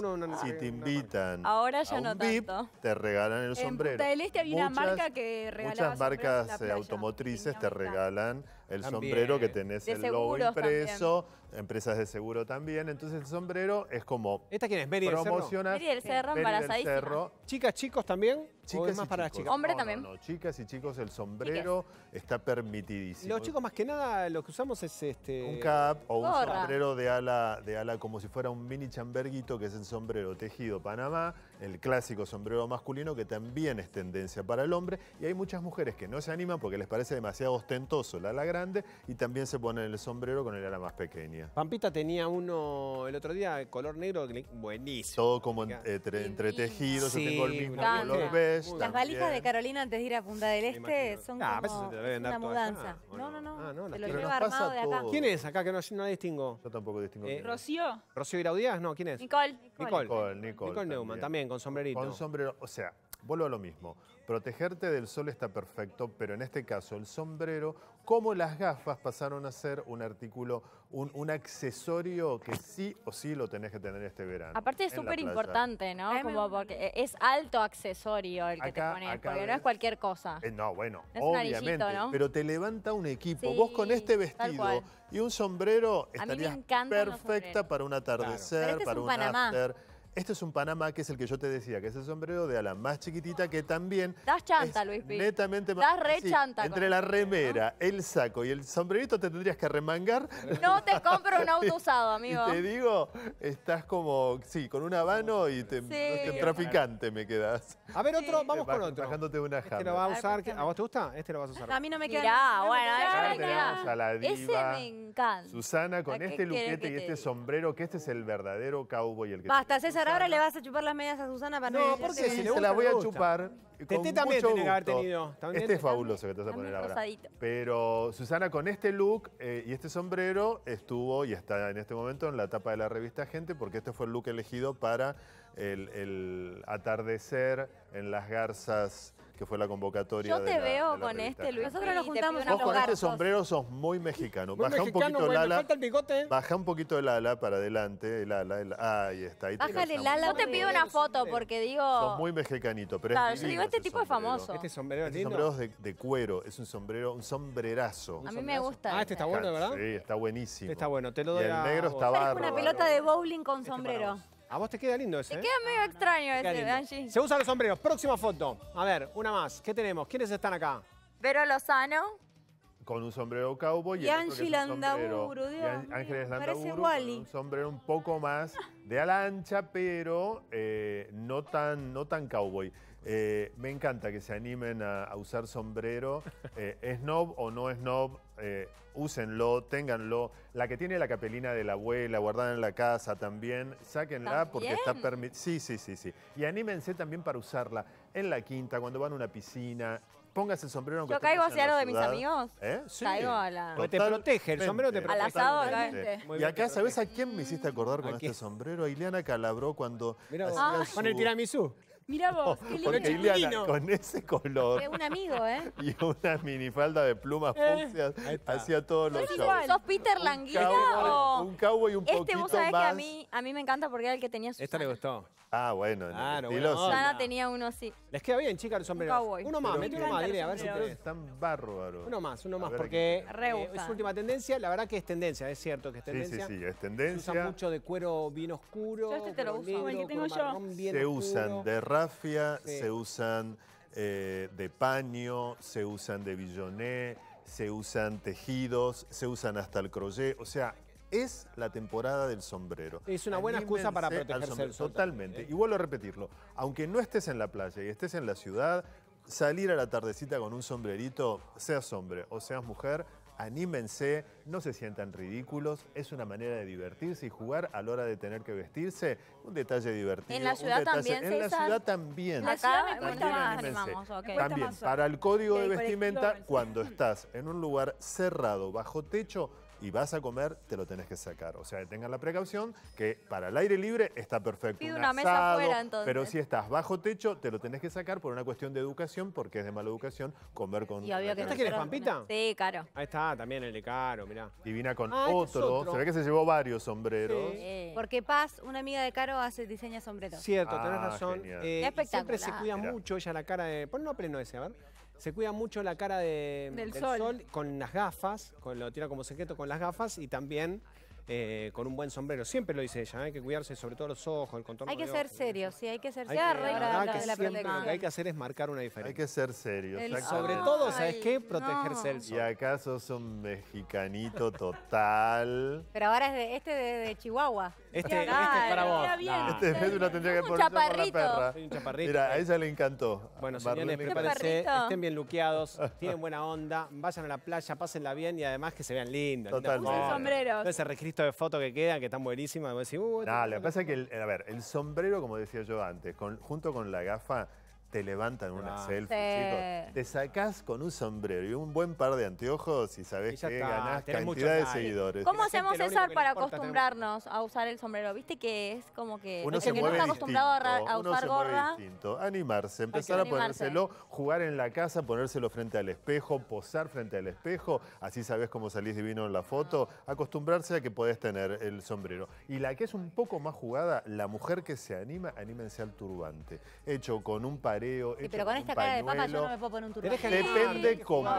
si te invitan Ahora ya no te regalan el sombrero. En este había muchas, una marca que regalaba Muchas marcas automotrices te regalan el sombrero que tenés el logo impreso empresas de seguro también. Entonces el sombrero es como ¿Esta quién es? ¿Mary del Cerro? ¿Chicas, chicos también? es más para chicas? Hombre también. chicas y chicos, el sombrero está permitidísimo. Los chicos más que nada lo que usamos es este... Un cap o un sombrero de ala, de ala como si fuera un mini chamberguito, que es el sombrero tejido Panamá, el clásico sombrero masculino que también es tendencia para el hombre. Y hay muchas mujeres que no se animan porque les parece demasiado ostentoso el ala grande y también se ponen el sombrero con el ala más pequeña. Pampita tenía uno el otro día, color negro, buenísimo. Todo como entre, entretejido, yo tengo el mismo color beige. Las valijas de Carolina antes de ir a Punta del Este son ah, como una mudanza. no, no, no, ah, te lo llevo armado de acá. ¿Quién es acá que no, la distingo? Yo tampoco distingo. Eh, ¿Rocío? ¿Rocío Iraudías? No, ¿quién es? Nicole. Nicole. Nicole, Nicole, Neumann, también, con sombrerito. Con sombrero, o sea, vuelvo a lo mismo. Protegerte del sol está perfecto, pero en este caso el sombrero, como las gafas, pasaron a ser un artículo, un, accesorio que sí o sí lo tenés que tener este verano. Aparte es súper importante, ¿no? Como porque es alto accesorio el que te pones, porque no es cualquier cosa. Eh, no, bueno, obviamente, pero te levanta un equipo. Vos con este vestido y un sombrero estarías perfecta para un atardecer, este para un, un after. Este es un Panamá que es el que yo te decía, que es el sombrero de ala más chiquitita, que también... Das chanta, Luis Pi. Netamente más... Das re chanta. Entre la remera, el saco y el sombrerito te tendrías que remangar. No te compro un auto usado, amigo. te digo, estás como, sí, con un habano y te, sí. traficante me quedas. A ver, otro, vamos con eh, otro. Bajándote una jarra. Este lo vas a usar, ¿a vos te gusta? Este lo vas a usar. A mí no me queda. Mirá, no bueno, me queda. a la diva, Ese me encanta. Susana con este luquete y este sombrero, que este es el verdadero cowboy. El que Basta, pero ahora le vas a chupar las medias a Susana para no. No, porque si se las voy a chupar. con también mucho tiene que haber tenido. Este es fabuloso que te vas a poner ahora. Pero Susana, con este look eh, y este sombrero, estuvo y está en este momento en la tapa de la revista Gente, porque este fue el look elegido para el atardecer en las garzas que fue la convocatoria. Yo te veo con este, Luis. Nosotros nos juntamos en Vos con este sombrero sos muy mexicano. Baja un poquito el ala. Falta Baja un poquito el ala para adelante. El ala, ahí está. Ahí Bájale el ala. Yo te pido una foto porque digo... Sos muy mexicanito, pero claro, yo digo, este tipo es famoso. Este sombrero es lindo. sombrero de, cuero, es un sombrero, un sombrerazo. A mí me gusta. Ah, este está este. bueno, ¿verdad? Sí, está buenísimo. está bueno, te lo doy. Y el negro está como una pelota de bowling con este sombrero. A vos te queda lindo ese. Te ¿eh? queda medio ah, extraño ese, Angie. Se usan los sombreros. Próxima foto. A ver, una más. ¿Qué tenemos? ¿Quiénes están acá? Vero Lozano. Con un sombrero cowboy. Y, Angie Landaburu, Dios. Y Ángeles Parece Con un sombrero un poco más de alancha, pero eh, no, tan, no tan cowboy. Eh, me encanta que se animen a, usar sombrero. Eh, snob o no snob, eh, úsenlo, ténganlo. La que tiene la capelina de la abuela guardada en la casa también, sáquenla porque está permitida. Sí, sí, sí, sí. Y anímense también para usarla en la quinta, cuando van a una piscina. Póngase el sombrero. Aunque Yo caigo hacia lo de mis amigos. ¿Eh? Sí. Caigo a la... te protege, el sombrero te protege. Al asado Y acá, ¿sabes a quién me mm. hiciste acordar con este sombrero? A Ileana Calabró cuando Mira, Con ah. el tiramisú. Mira vos, qué lindo. con ese color. Es un amigo, ¿eh? Y una minifalda de plumas eh. fucsias, hacía todos los shows. Igual. ¿Sos Peter Languila o...? Un cowboy un este, poquito más... Este vos sabés que a mí, a mí me encanta porque era el que tenía su... Esta le gustó. Ah, bueno. Ah, no, tenía uno así. Les queda bien, chicas, los sombreros. Un cowboy. Uno más, mete uno más, a ver si Están bárbaros. Uno más, uno más, porque eh, es última tendencia. La verdad que es tendencia, es cierto que es tendencia. Sí, sí, es tendencia. Se usa mucho de cuero bien oscuro. Yo este te lo uso, el que tengo yo. Se usan de se usan eh, de paño, se usan de billoné, se usan tejidos, se usan hasta el crochet. O sea, es la temporada del sombrero. Es una buena excusa para protegerse sombrero. Totalmente. ¿eh? Y vuelvo a repetirlo. Aunque no estés en la playa y estés en la ciudad, salir a la tardecita con un sombrerito, seas hombre o seas mujer, anímense, no se sientan ridículos, es una manera de divertirse y jugar a la hora de tener que vestirse, un detalle divertido. En la ciudad también. En la ciudad también. me más, animamos, también para el código de vestimenta, cuando estás en un lugar cerrado, bajo techo, y vas a comer, te lo tenés que sacar. O sea, tengan la precaución que para el aire libre está perfecto. Y una mesa afuera, entonces. Pero si estás bajo techo, te lo tenés que sacar por una cuestión de educación, porque es de mala educación comer con... Y que quieres pampita? Sí, caro. Ahí está, también el de caro, mirá. Divina con ah, este otro. Se ve que se llevó varios sombreros. Porque Paz, una amiga de Caro, hace diseña sombreros. Cierto, tenés ah, razón. espectacular. Eh, siempre se cuida mucho ella la cara de... Pon no pleno ese, a ver. Se cuida mucho la cara del, sol. sol. con las gafas, con, lo tira como secreto con las gafas y también eh, con un buen sombrero. Siempre lo dice ella, ¿eh? hay que cuidarse sobre todo los ojos, el contorno Hay que ser serios, sí, hay que ser serios. Lo que hay que hacer es marcar una diferencia. Hay que ser serios. Sobre todo, ¿sabes qué? Protegerse el sol. Y acaso sos un mexicanito total. Pero ahora es de, este de, Chihuahua. Este, este, es para vos. Este es tendría que un chaparrito. Mira, a ella le encantó. Bueno, señores, prepárense, estén bien luqueados, tienen buena onda, vayan a la playa, pásenla bien y además que se vean lindos. Total. Usen sombrero. Entonces de fotos que quedan, que están buenísimas. Uh, no, lo que pasa es que, el, a ver, el sombrero, como decía yo antes, junto con la gafa, te levantan una selfie, Te sacás con un sombrero y un buen par de anteojos y sabes que ganás cantidad de seguidores. ¿Cómo hacemos, eso para acostumbrarnos a usar el sombrero? Viste que es como que... Uno se no está acostumbrado a, usar gorra... Distinto. Animarse, empezar a ponérselo, jugar en la casa, ponérselo frente al espejo, posar frente al espejo, así sabes cómo salís divino en la foto, acostumbrarse a que podés tener el sombrero. Y la que es un poco más jugada, la mujer que se anima, anímense al turbante. Hecho con un par pero con esta cara de papa yo no me puedo poner un turbante. depende cómo.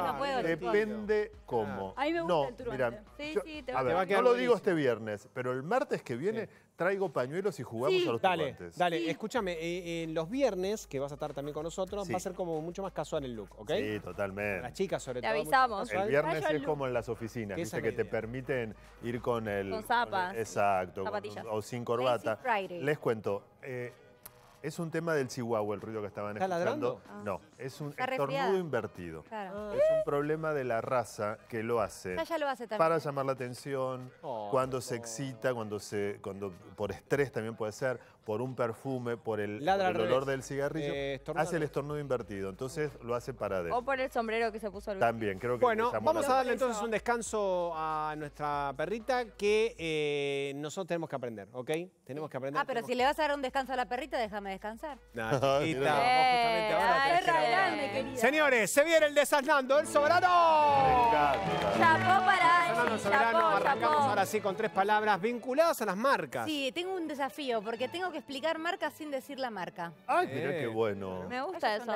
depende cómo. Ahí me gusta no, el sí, sí, te a ver, no lo digo este viernes, pero el martes que viene traigo pañuelos y jugamos a los dale, Dale, escúchame, eh, en los viernes, que vas a estar también con nosotros, va a ser como mucho más casual el look, ¿ok? Sí, totalmente. Las chicas sobre todo. Te avisamos. El viernes es como en las oficinas, dice que te permiten ir con el... Con zapas. Exacto. O sin corbata. Les cuento, eh, es un tema del chihuahua el ruido que estaban ¿Está escuchando. Ah. No, es un invertido. Ah. Es un problema de la raza que lo hace. Para llamar la atención, oh, cuando se excita, cuando se cuando por estrés también puede ser, por un perfume, por el, olor del cigarrillo, eh, hace el estornudo invertido. Entonces lo hace para O por el sombrero que se puso al También, creo que... Bueno, vamos a darle entonces un descanso a nuestra perrita que eh, nosotros tenemos que aprender, ¿ok? Tenemos que aprender. Ah, pero si le vas a dar un descanso a la perrita, déjame descansar. grande, querida. Señores, se viene el desaslando, el soberano. Chapó para Soberano, soberano, arrancamos ahora sí con tres palabras vinculadas a las marcas. Sí, tengo un desafío porque tengo que que explicar marca sin decir la marca. Ay, mira qué eh. bueno. Me gusta eso.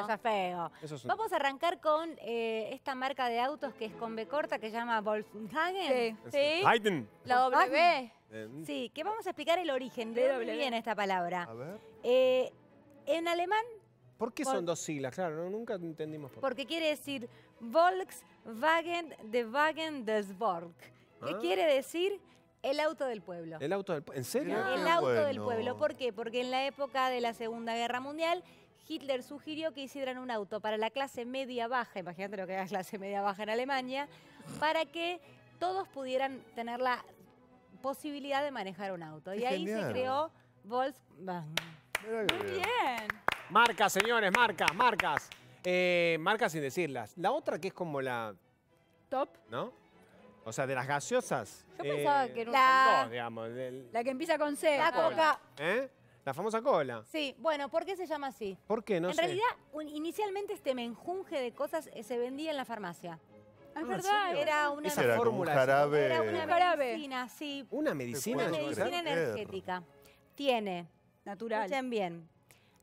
Vamos a arrancar con eh, esta marca de autos que es con B corta, que se llama Volkswagen. Sí. ¿Sí? La W. Sí, que vamos a explicar el origen. ¿De dónde viene esta palabra? A ver. Eh, en alemán ¿Por qué son dos siglas? Claro, nunca entendimos por qué. Porque quiere decir Volkswagen de Wagen des Volk. ¿Qué ah. quiere decir el auto del pueblo. El auto del ¿En serio? Ah, El auto del pueblo. ¿Por qué? Porque en la época de la Segunda Guerra Mundial, Hitler sugirió que hicieran un auto para la clase media baja, imagínate lo que era la clase media baja en Alemania, para que todos pudieran tener la posibilidad de manejar un auto. y ahí se creó Volkswagen. Muy bien. Marcas, señores, marcas, marcas. Eh, marcas sin decirlas. La otra que es como la... Top. ¿No? O sea, de las gaseosas. Yo pensaba eh, que era la, digamos. Del, la que empieza con C. La coca. ¿Eh? La famosa cola. Sí, bueno, ¿por qué se llama así? ¿Por qué? No en realidad, inicialmente este menjunje de cosas eh, se vendía en la farmacia. Ah, es verdad, era una era fórmula. Un Era una medicina, sí. ¿Una medicina? Una medicina energética. Tiene. Natural. Escuchen bien.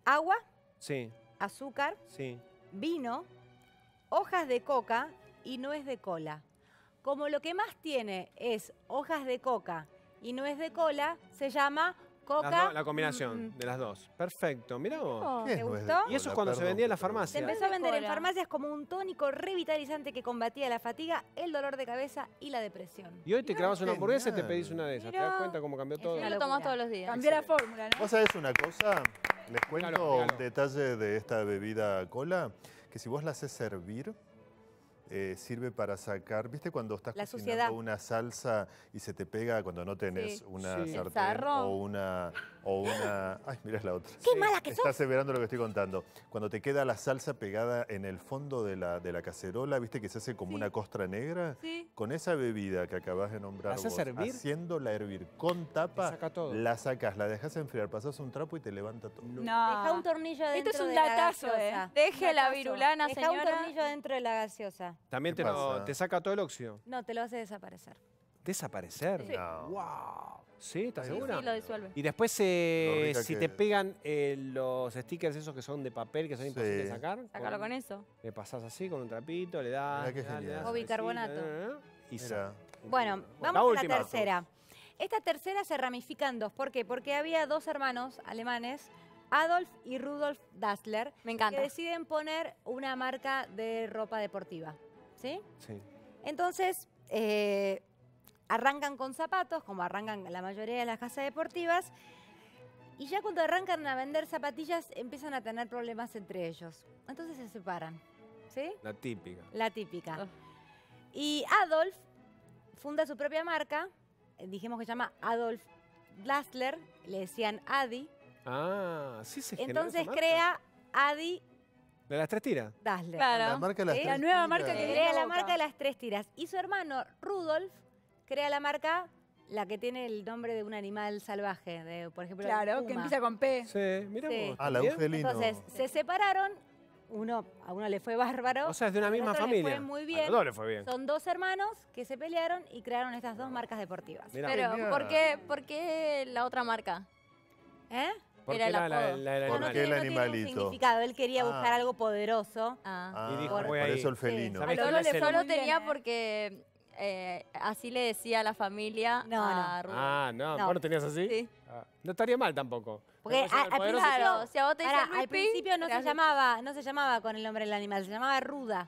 Agua. Sí. Azúcar. Sí. Vino. Hojas de coca y nuez de cola. Como lo que más tiene es hojas de coca y nuez de cola, se llama coca. la combinación mm, mm. de las dos. Perfecto, mira vos. Oh, ¿Te gustó? Y eso es cuando se vendía en la farmacia. Se empezó a vender en farmacias como un tónico revitalizante que combatía la fatiga, el dolor de cabeza y la depresión. Y hoy te clavas una hamburguesa y te pedís una de esas. ¿Te das cuenta cómo cambió todo? No lo tomas todos los días. Cambié la fórmula, ¿no? ¿Vos sabés una cosa? Les cuento el detalle de esta bebida cola, que si vos la haces servir, eh, sirve para sacar, ¿viste cuando estás cocinando una salsa y se te pega cuando no tenés una sartén o una o una... Ay, mirá la otra. Qué mala que Estás aseverando lo que estoy contando. Cuando te queda la salsa pegada en el fondo de la, de la cacerola, viste que se hace como una costra negra. Sí. Con esa bebida que acabas de nombrar vos, hervir? haciéndola hervir con tapa, todo. la sacas, la dejas enfriar, pasas un trapo y te levanta todo. No. Deja un tornillo dentro Esto es un datazo, Eh. Deje la virulana, señora. un tornillo dentro de la gaseosa. También te, lo, te saca todo el óxido. No, te lo hace desaparecer. ¿Desaparecer? No. Wow. Sí, ¿estás Sí, lo disuelve. Y después, eh, si te pegan eh, los stickers esos que son de papel, que son imposibles de sacar. Sácalo con, eso. Le pasas así con un trapito, le das. o bicarbonato. bueno, vamos a la tercera. Esta tercera se ramifican dos. ¿Por qué? Porque había dos hermanos alemanes, Adolf y Rudolf Dassler. Me encanta. Que deciden poner una marca de ropa deportiva. ¿Sí? Sí. Entonces, eh, arrancan con zapatos, como arrancan la mayoría de las casas deportivas, y ya cuando arrancan a vender zapatillas empiezan a tener problemas entre ellos. Entonces se separan. ¿Sí? La típica. La típica. Ah. Y Adolf funda su propia marca, eh, dijimos que se llama Adolf Dastler. le decían Adi. Ah, sí se Entonces crea Adi de las tres tiras. Dassler. La, nueva marca que crea la marca de las tres tiras. Y su hermano Rudolf crea la marca la que tiene el nombre de un animal salvaje, de, por ejemplo. Claro, que empieza con P. Sí, mira sí. Ah, la felino. Entonces, se separaron. Uno, a uno le fue bárbaro. O sea, es de una misma familia. Le fue muy bien. A le fue bien. Son dos hermanos que se pelearon y crearon estas dos marcas deportivas. Pero, ¿por qué, ¿por qué la otra marca? ¿Eh? ¿Por era la, la, ¿Por no, el animalito? significado. Él quería ah. buscar algo poderoso. Ah. Y ah, por, eso el felino. A tenía porque eh, así le decía a la familia a Ruda. Ah, no. no. ¿Vos no tenías así? Ah, no estaría mal tampoco. Porque al, principio no se, llamaba, no se llamaba con el nombre del animal, se llamaba Ruda.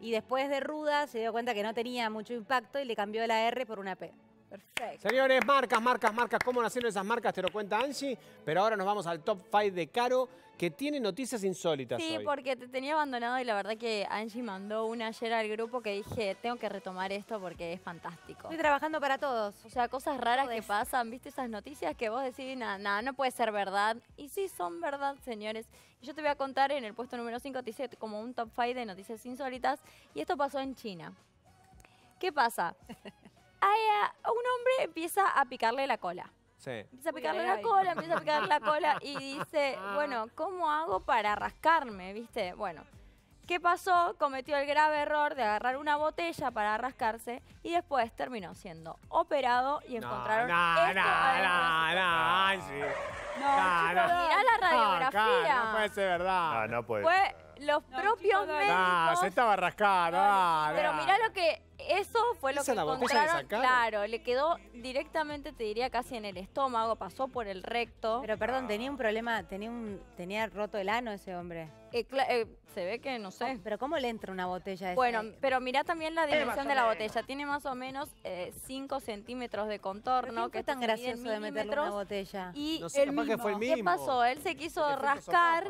Y después de Ruda se dio cuenta que no tenía mucho impacto y le cambió la R por una P. Perfecto. Señores, marcas, marcas, marcas. ¿Cómo nacieron esas marcas? Te lo cuenta Angie. Pero ahora nos vamos al top five de Caro, que tiene noticias insólitas. Sí, porque te tenía abandonado y la verdad que Angie mandó una ayer al grupo que dije, tengo que retomar esto porque es fantástico. Estoy trabajando para todos. O sea, cosas raras que pasan, ¿viste? Esas noticias que vos decís, nada, nada, no puede ser verdad. Y sí, son verdad, señores. yo te voy a contar en el puesto número 5, te hice como un top five de noticias insólitas. Y esto pasó en China. ¿Qué pasa? Ah, un hombre empieza a picarle la cola. Empieza a picarle la cola, empieza a picarle la cola y dice, bueno, ¿cómo hago para rascarme? ¿Viste? Bueno, ¿qué pasó? Cometió el grave error de agarrar una botella para rascarse y después terminó siendo operado y encontraron no, esto no, no, no, no, no, mirá la radiografía. no puede ser verdad. No, no puede los propios se estaba rascando. pero mira lo que... Eso fue lo que encontraron. Claro, le quedó directamente, te diría, casi en el estómago, pasó por el recto. Pero perdón, tenía un problema, tenía un tenía roto el ano ese hombre. Eh, eh, se ve que no sé. Oh, pero ¿cómo le entra una botella? bueno, pero mira también la eh, dimensión de la botella. Tiene más o menos 5 centímetros de contorno. ¿Qué que tan gracioso de meterle una botella? Y ¿Qué pasó? Él se quiso rascar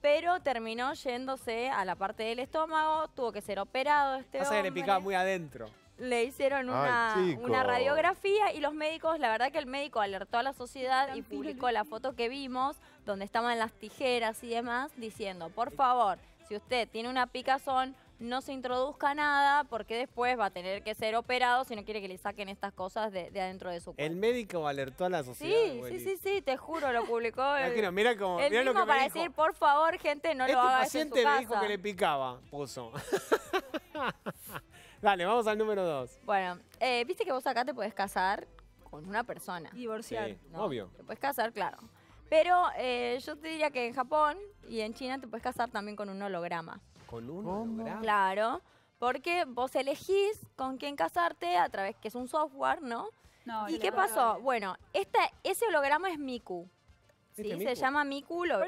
pero terminó yéndose a la parte del estómago, tuvo que ser operado este Pasa que le picaba muy adentro. Le hicieron una, una radiografía y los médicos, la verdad que el médico alertó a la sociedad y publicó la foto que vimos, donde estaban las tijeras y demás, diciendo, por favor, si usted tiene una picazón, no se introduzca nada porque después va a tener que ser operado si no quiere que le saquen estas cosas de, adentro de su cuerpo. El médico alertó a la sociedad. Sí, sí, sí, sí, te juro, lo publicó. El, mira, como, para decir, por favor, gente, no lo este hagas en su paciente me dijo que le picaba, puso. Dale, vamos al número dos. Bueno, eh, viste que vos acá te puedes casar con una persona. Divorciar. Obvio. Te puedes casar, claro. Pero eh, yo te diría que en Japón y en China te puedes casar también con un holograma con Claro, porque vos elegís con quién casarte a través que es un software, ¿no? no ¿Y qué pasó? Bueno, esta, ese holograma es Miku. Sí, se llama Miku, lo,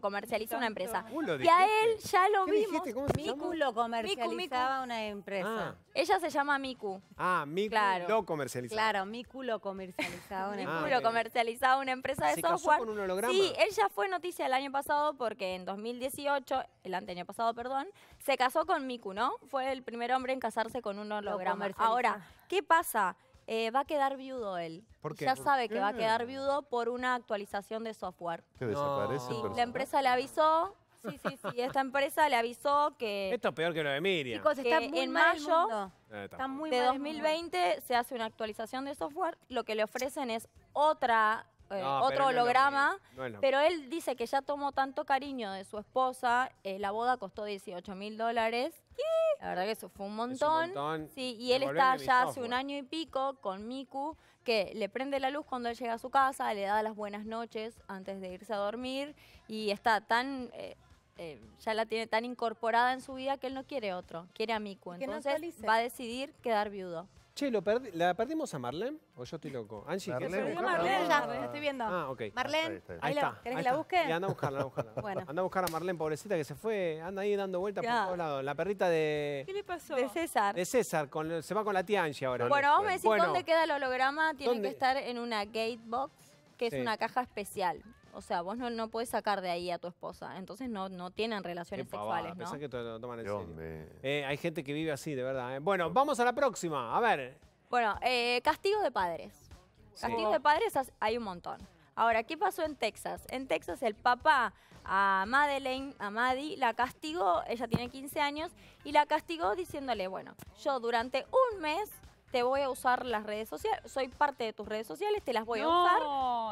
comercializa una empresa. Y a él ya lo vimos. Miku lo comercializaba una empresa. Ah. Ella se llama Miku. Ah, Miku claro. lo comercializa Claro, Miku lo comercializaba una empresa. Miku ah, lo comercializaba una empresa de software. Casó con un Sí, ella fue noticia el año pasado porque en 2018, el año pasado, perdón, se casó con Miku, ¿no? Fue el primer hombre en casarse con un holograma. Ahora, ¿qué pasa? Eh, va a quedar viudo él. Ya sabe que va a quedar viudo por una actualización de software. Que desaparece. la empresa le avisó. Sí, sí, sí. Esta empresa le avisó que. Esto es peor que lo de Miriam. en mayo de 2020 se hace una actualización de software. Lo que le ofrecen es otra eh, otro holograma, pero él dice que ya tomó tanto cariño de su esposa, eh, la boda costó 18 mil dólares, la verdad que eso fue un montón. Sí, y él está ya hace un año y pico con Miku, que le prende la luz cuando él llega a su casa, le da las buenas noches antes de irse a dormir y está tan... Eh, eh, ya la tiene tan incorporada en su vida que él no quiere otro, quiere a Miku. Entonces va a decidir quedar viudo. Che, lo ¿la perdimos a Marlene? ¿O yo estoy loco? Angie, ¿qué Marlene, Marlene ya, ah. estoy viendo. Ah, ok. Marlene, ahí, está. ¿Querés que la busque? anda a buscarla, anda a buscarla. bueno. Anda a buscar a Marlene, pobrecita, que se fue, anda ahí dando vueltas por todos lados. La perrita de... ¿Qué le pasó? De César. De César, se va con la tía Angie ahora. Bueno, vamos a decís dónde queda el holograma. Tiene que estar en una gate box, que es una caja especial. O sea, vos no, no podés sacar de ahí a tu esposa. Entonces no, no tienen relaciones sexuales, ¿no? hay gente que vive así, de verdad. Eh. Bueno, vamos a la próxima. A ver. Bueno, eh, castigo de padres. Castigo de padres hay un montón. Ahora, ¿qué pasó en Texas? En Texas el papá a Madeleine, a Maddie, la castigó, ella tiene 15 años, y la castigó diciéndole, bueno, yo durante un mes te voy a usar las redes sociales, soy parte de tus redes sociales, te las voy a usar.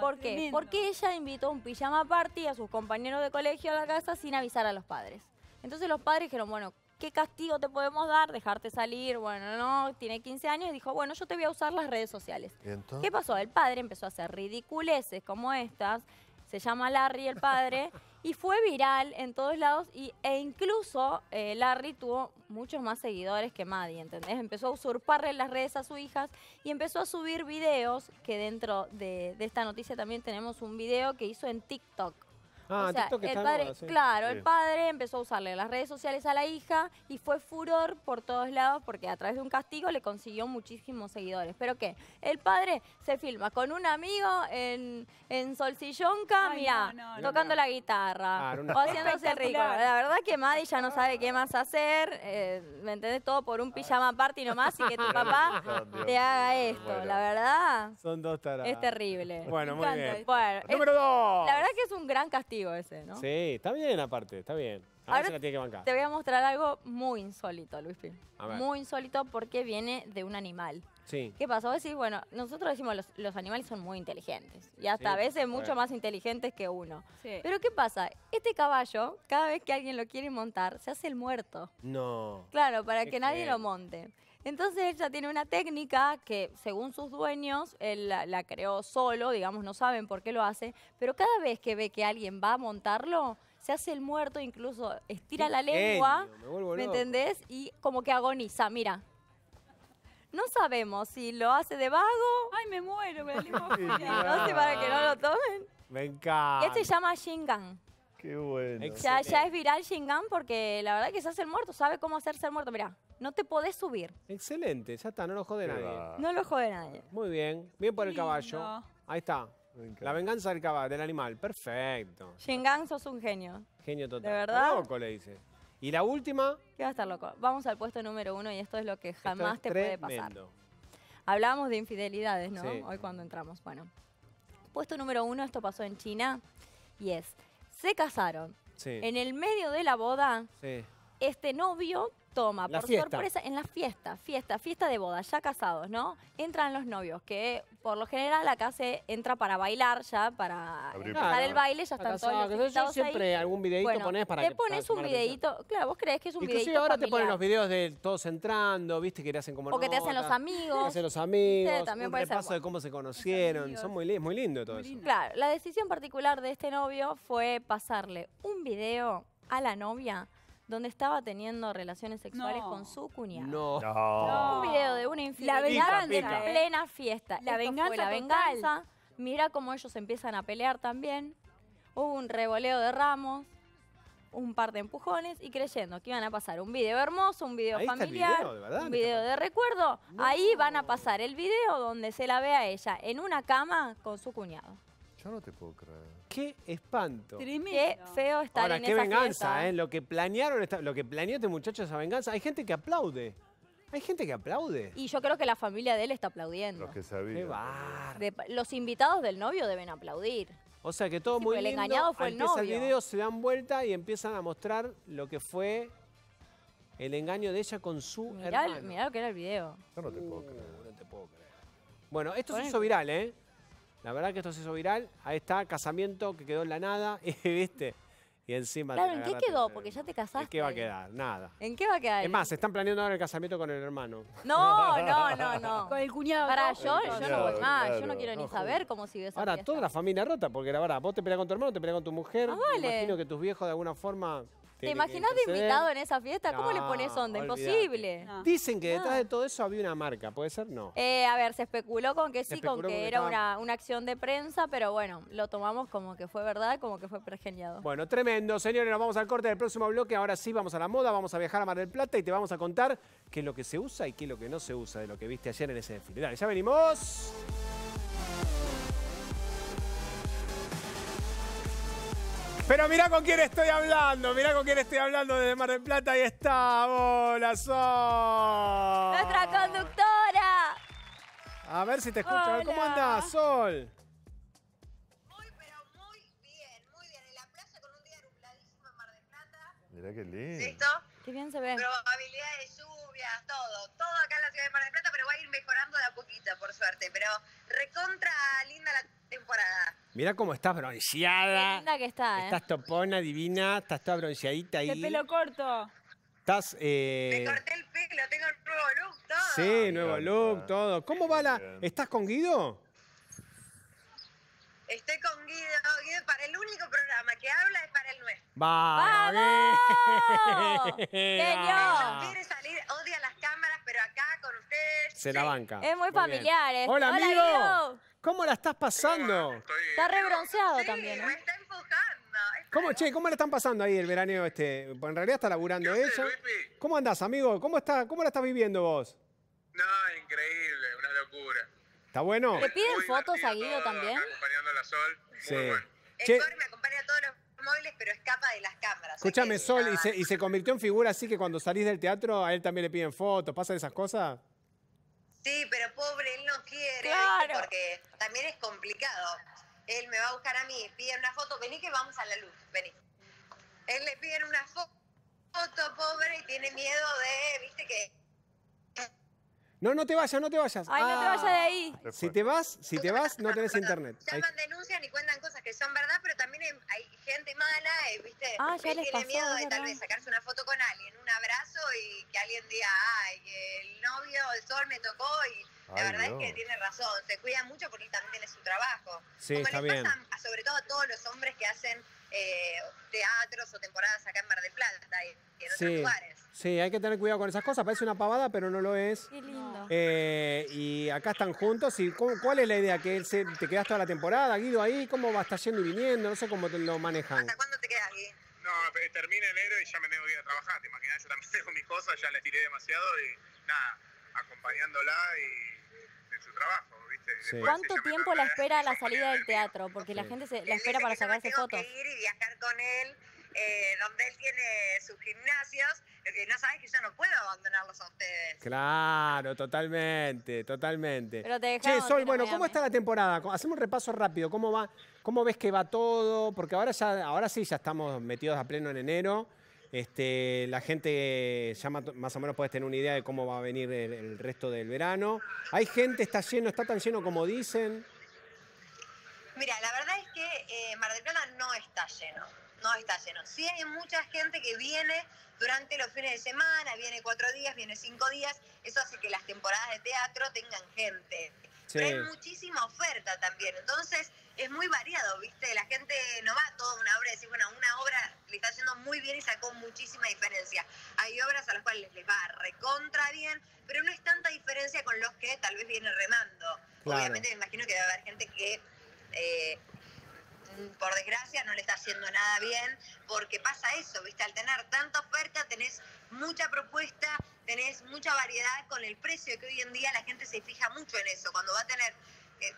¿Por qué? Porque ella invitó un pijama party a sus compañeros de colegio a la casa sin avisar a los padres. Entonces los padres dijeron, bueno, ¿qué castigo te podemos dar? Dejarte salir, bueno, no, tiene 15 años. Y dijo, bueno, yo te voy a usar las redes sociales. ¿Qué pasó? El padre empezó a hacer ridiculeces como estas. Se llama Larry el padre y fue viral en todos lados y, e incluso eh, Larry tuvo muchos más seguidores que Maddie, ¿entendés? Empezó a usurparle las redes a su hija y empezó a subir videos, que dentro de esta noticia también tenemos un video que hizo en TikTok. Ah, claro, el padre empezó a usarle las redes sociales a la hija y fue furor por todos lados porque a través de un castigo le consiguió muchísimos seguidores. ¿Pero qué? El padre se filma con un amigo en, en Solsillonca, tocando la guitarra ah, o haciéndose rico. La verdad que Maddy ya no sabe qué más hacer, eh, ¿me entendés? Todo por un pijama party nomás y que tu papá te haga esto. La verdad, Son dos es terrible. Bueno, muy bien. Número dos. La verdad que es un gran castigo ese, ¿no? Sí, está bien aparte, está bien. Ahora, la tiene que bancar. Te voy a mostrar algo muy insólito, Luis Muy insólito porque viene de un animal. Sí. ¿Qué pasó? Decís, bueno, nosotros decimos los, animales son muy inteligentes y hasta a veces mucho más inteligentes que uno. Pero ¿qué pasa? Este caballo, cada vez que alguien lo quiere montar, se hace el muerto. No. Claro, para que nadie lo monte. Entonces ella tiene una técnica que según sus dueños, la, creó solo, digamos, no saben por qué lo hace, pero cada vez que ve que alguien va a montarlo, se hace el muerto, incluso estira la lengua, me, entendés? Y como que agoniza, mira. No sabemos si lo hace de vago. Ay, me muero, me la No sé para que no lo tomen. Me encanta. Este se llama Shingan. Qué bueno. Ya, es viral Shingan porque la verdad que se hace el muerto, sabe cómo hacerse el muerto. Mirá, no te podés subir. Excelente, ya está, no lo jode nadie. No lo jode nadie. Muy bien, bien por el caballo. Ahí está. La venganza del caballo, del animal. Perfecto. Shingan, sos un genio. Genio total. ¿De verdad? Loco, le dice. Y la última. ¿Qué va a estar loco? Vamos al puesto número uno y esto es lo que jamás te puede pasar. Hablábamos de infidelidades, ¿no? Hoy cuando entramos. Bueno, puesto número uno, esto pasó en China y es se casaron. En el medio de la boda, este novio toma por sorpresa en la fiesta, fiesta, fiesta de boda, ya casados, ¿no? Entran los novios, que por lo general acá se entra para bailar ya, para Abrir. el baile, ya están todos los Yo siempre algún videíto ponés pones para... Te pones un videíto, claro, vos crees que es un Inclusive videito ahora te ponen los videos de todos entrando, viste, que le hacen como... O que te hacen los amigos. Te hacen los amigos, también un repaso de cómo se conocieron, son muy, muy lindo todo eso. Claro, la decisión particular de este novio fue pasarle un video a la novia donde estaba teniendo relaciones sexuales con su cuñado. No. Un video de una infidelidad la venganza, plena fiesta. La venganza. la venganza. Mira cómo ellos empiezan a pelear también. Hubo un revoleo de ramos, un par de empujones y creyendo que iban a pasar un video hermoso, un video familiar, un video de recuerdo. Ahí van a pasar el video donde se la ve a ella en una cama con su cuñado. Yo no te puedo creer. ¡Qué espanto! Qué feo estar Ahora, en qué esa venganza, ¿eh? Lo que planearon, lo que planeó este muchacho, esa venganza. Hay gente que aplaude. Hay gente que aplaude. Y yo creo que la familia de él está aplaudiendo. Los que sabían. Qué de, los invitados del novio deben aplaudir. O sea que todo muy lindo. El engañado fue el novio. el video, se dan vuelta y empiezan a mostrar lo que fue el engaño de ella con su mirá hermano. mirá lo que era el video. Yo no te puedo uh, creer. No te puedo creer. Bueno, esto se hizo viral, ¿eh? La verdad que esto se hizo viral. Ahí está, casamiento que quedó en la nada, ¿viste? Y encima... Claro, ¿en qué quedó? Porque ya te casaste. ¿En qué va a quedar? Nada. ¿En qué va a quedar? Es más, están planeando ahora el casamiento con el hermano. No, no, no, no. con el cuñado. Para, yo, yo no voy más. Yo no quiero ni saber cómo sigue esa Ahora, toda la familia rota, porque la verdad, vos te peleas con tu hermano, te peleas con tu mujer. Ah, vale. Imagino que tus viejos de alguna forma... ¿Te imaginas de invitado en esa fiesta? ¿Cómo le pones onda? Imposible. Dicen que detrás de todo eso había una marca, ¿puede ser? No. Eh, a ver, se especuló con que sí, con que, era una, una, acción de prensa, pero bueno, lo tomamos como que fue verdad, como que fue pregeniado. Bueno, tremendo, señores, nos vamos al corte del próximo bloque. Ahora sí, vamos a la moda, vamos a viajar a Mar del Plata y te vamos a contar qué es lo que se usa y qué es lo que no se usa de lo que viste ayer en ese desfile. Dale, ya venimos. Pero mirá con quién estoy hablando, mirá con quién estoy hablando desde Mar del Plata. y está, hola, Sol. Nuestra conductora. A ver si te escucho. ver ¿Cómo andás, Sol? Muy, pero muy bien, muy bien. En la plaza con un día nubladísimo en Mar del Plata. Mirá qué lindo. ¿Listo? Qué bien se ve. Probabilidad de lluvias, todo. Todo acá en la ciudad de Mar del Plata, pero va a ir mejorando de a poquito, por suerte. Pero recontra linda la Mira cómo estás bronceada. Qué linda que está, ¿eh? Estás topona, divina, estás toda bronceadita ahí. De pelo corto. Estás. Eh... Me corté el pelo, tengo un nuevo look, todo. Sí, nuevo look, todo. ¿Cómo va la. ¿Estás con Guido? Estoy con Guido, Guido, para el único programa que habla es para el nuestro. ¡Vamos! ¡Señor! quiere salir, odia las cámaras, pero acá con ustedes... Se la banca. Es muy, familiar. Este. Hola, amigo. ¿Cómo la estás pasando? Está rebronceado también. ¿eh? me está empujando. ¿Cómo, che, ¿Cómo la están pasando ahí el veraneo este? en realidad está laburando eso. ¿Cómo andás, amigo? ¿Cómo, está, ¿Cómo la estás viviendo vos? No, increíble, una locura. Está bueno. ¿Le piden fotos a Guido también? Acompañando a la Sol. sí. Bueno. El me acompaña a todos los móviles, pero escapa de las cámaras. Escúchame, Sol, y se, convirtió en figura así que cuando salís del teatro a él también le piden fotos. ¿Pasan esas cosas? Sí, pero pobre, él no quiere. Claro. Porque también es complicado. Él me va a buscar a mí, pide una foto, vení que vamos a la luz, vení. Él le pide una foto, pobre, y tiene miedo de, viste que no, no te vayas, no te vayas. Ay, no te vayas de ahí. Ah. Si te vas, si te vas, no tenés internet. Llaman, denuncias y cuentan cosas que son verdad, pero también hay, gente mala, eh, ¿viste? que ah, tiene miedo de tal vez sacarse una foto con alguien, un abrazo y que alguien diga, ay, el novio, el sol me tocó y la verdad es que tiene razón, se cuida mucho porque también tiene su trabajo. Sí, Como les sobre todo a todos los hombres que hacen eh, teatros o temporadas acá en Mar del Plata y, en otros lugares. Sí, hay que tener cuidado con esas cosas. Parece una pavada, pero no lo es. Qué lindo. Eh, y acá están juntos. ¿Cuál es la idea? ¿Que él se, te quedas toda la temporada, Guido, ahí? ¿Cómo va? ¿Estás yendo y viniendo? No sé cómo lo manejan. ¿Hasta cuándo te quedas, Guido? No, eh, termina enero y ya me tengo que ir a trabajar. Te imaginas, yo también tengo mis cosas, ya les tiré demasiado y nada, acompañándola y en su trabajo. ¿Cuánto tiempo la espera la salida del teatro? Porque la gente la espera para sacarse tengo fotos. Que ir y viajar con él, eh, donde él tiene sus gimnasios. Eh, no sabes que yo no puedo abandonarlos a ustedes. Claro, totalmente, totalmente. Pero soy, bueno, ¿cómo está la temporada? Hacemos un repaso rápido. ¿Cómo va? ¿Cómo ves que va todo? Porque ahora ya, ahora sí, ya estamos metidos a pleno en enero. Este, la gente ya más o menos puedes tener una idea de cómo va a venir el, resto del verano. ¿Hay gente? ¿Está lleno? ¿Está tan lleno como dicen? Mira, la verdad es que eh, Mar del Plata no está lleno. No está lleno. Sí hay mucha gente que viene durante los fines de semana, viene cuatro días, viene cinco días. Eso hace que las temporadas de teatro tengan gente. Pero hay muchísima oferta también. Entonces, es muy variado, ¿viste? La gente no va a toda una obra y decir, bueno, una obra le está haciendo muy bien y sacó muchísima diferencia. Hay obras a las cuales les va recontra bien, pero no es tanta diferencia con los que tal vez vienen remando. Obviamente me imagino que va a haber gente que... Eh, por desgracia no le está haciendo nada bien, porque pasa eso, ¿viste? Al tener tanta oferta, tenés mucha propuesta, tenés mucha variedad con el precio, que hoy en día la gente se fija mucho en eso. Cuando va a tener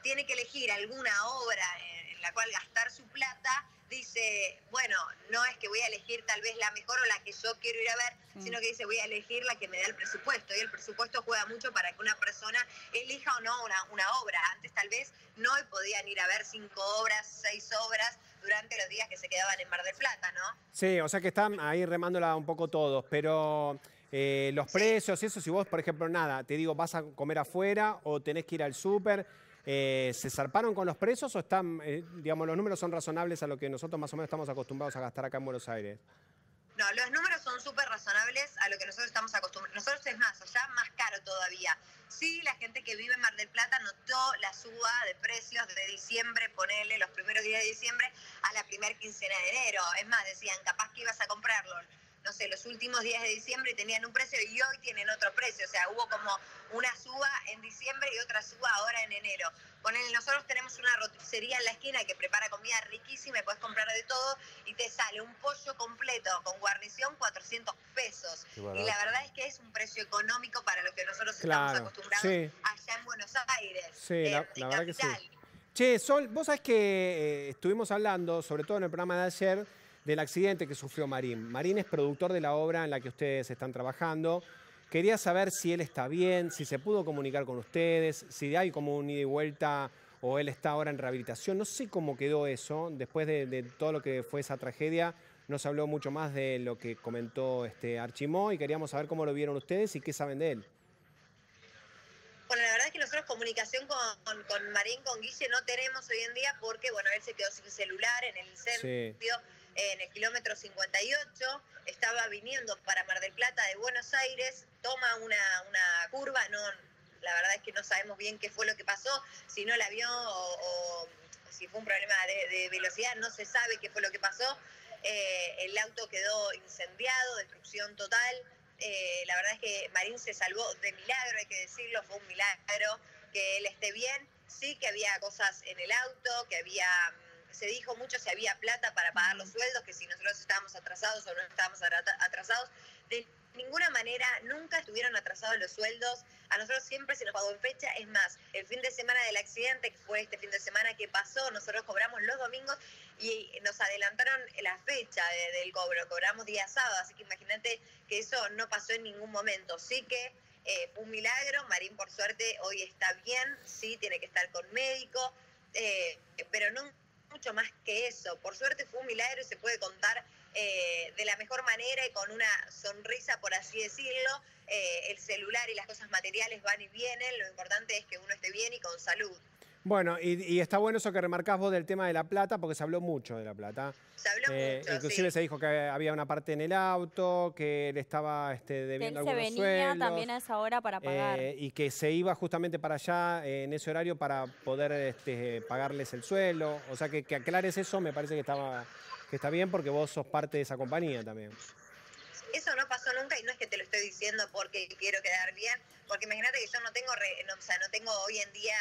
tiene que elegir alguna obra en, la cual gastar su plata, dice, bueno, no es que voy a elegir tal vez la mejor o la que yo quiero ir a ver, sino que dice, voy a elegir la que me da el presupuesto. Y el presupuesto juega mucho para que una persona elija o no una, obra. Antes tal vez no podían ir a ver cinco obras, seis obras durante los días que se quedaban en Mar del Plata, ¿no? Sí, o sea que están ahí remándola un poco todos, pero... Eh, los precios y eso, si vos, por ejemplo, nada, te digo, vas a comer afuera o tenés que ir al súper, eh, ¿Se zarparon con los precios o están, eh, digamos, los números son razonables a lo que nosotros más o menos estamos acostumbrados a gastar acá en Buenos Aires? No, los números son súper razonables a lo que nosotros estamos acostumbrados. Nosotros es más, allá más caro todavía. Sí, la gente que vive en Mar del Plata notó la suba de precios de diciembre, ponerle los primeros días de diciembre, a la primera quincena de enero. Es más, decían, capaz que ibas a comprarlo no sé, los últimos días de diciembre tenían un precio y hoy tienen otro precio. O sea, hubo como una suba en diciembre y otra suba ahora en enero. él, nosotros tenemos una rotissería en la esquina que prepara comida riquísima, puedes comprar de todo y te sale un pollo completo con guarnición 400 pesos. Y la verdad es que es un precio económico para lo que nosotros estamos acostumbrados allá en Buenos Aires. Sí, la, verdad que sí. Che, Sol, vos sabés que eh, estuvimos hablando, sobre todo en el programa de ayer, del accidente que sufrió Marín. Marín es productor de la obra en la que ustedes están trabajando. Quería saber si él está bien, si se pudo comunicar con ustedes, si hay como un ida y vuelta o él está ahora en rehabilitación. No sé cómo quedó eso. Después de, todo lo que fue esa tragedia, No se habló mucho más de lo que comentó este Archimó y queríamos saber cómo lo vieron ustedes y qué saben de él. Bueno, la verdad es que nosotros comunicación con, Marín, con Guille, no tenemos hoy en día porque, bueno, él se quedó sin celular en el incendio. Sí en el kilómetro 58, estaba viniendo para Mar del Plata de Buenos Aires, toma una, una curva, no, la verdad es que no sabemos bien qué fue lo que pasó, si no la vio o, si fue un problema de, velocidad, no se sabe qué fue lo que pasó. Eh, el auto quedó incendiado, destrucción total. Eh, la verdad es que Marín se salvó de milagro, hay que decirlo, fue un milagro que él esté bien. Sí que había cosas en el auto, que había se dijo mucho si había plata para pagar los sueldos, que si nosotros estábamos atrasados o no estábamos atrasados. De ninguna manera nunca estuvieron atrasados los sueldos. A nosotros siempre se nos pagó en fecha. Es más, el fin de semana del accidente, que fue este fin de semana que pasó, nosotros cobramos los domingos y nos adelantaron la fecha del cobro. Cobramos día sábado, así que imagínate que eso no pasó en ningún momento. Sí que eh, fue un milagro. Marín, por suerte, hoy está bien. Sí, tiene que estar con médico. Eh, pero nunca mucho más que eso. Por suerte fue un milagro y se puede contar eh, de la mejor manera y con una sonrisa, por así decirlo. Eh, el celular y las cosas materiales van y vienen, lo importante es que uno esté bien y con salud. Bueno, y, está bueno eso que remarcás vos del tema de la plata, porque se habló mucho de la plata. Se habló eh, mucho, Inclusive se dijo que había una parte en el auto, que le estaba este, debiendo él se venía también a esa hora para eh, pagar. y que se iba justamente para allá eh, en ese horario para poder este, pagarles el suelo. O sea, que, que, aclares eso me parece que, estaba, que está bien, porque vos sos parte de esa compañía también. Eso no pasó nunca y no es que te lo estoy diciendo porque quiero quedar bien, porque imagínate que yo no tengo, o sea, no tengo hoy en día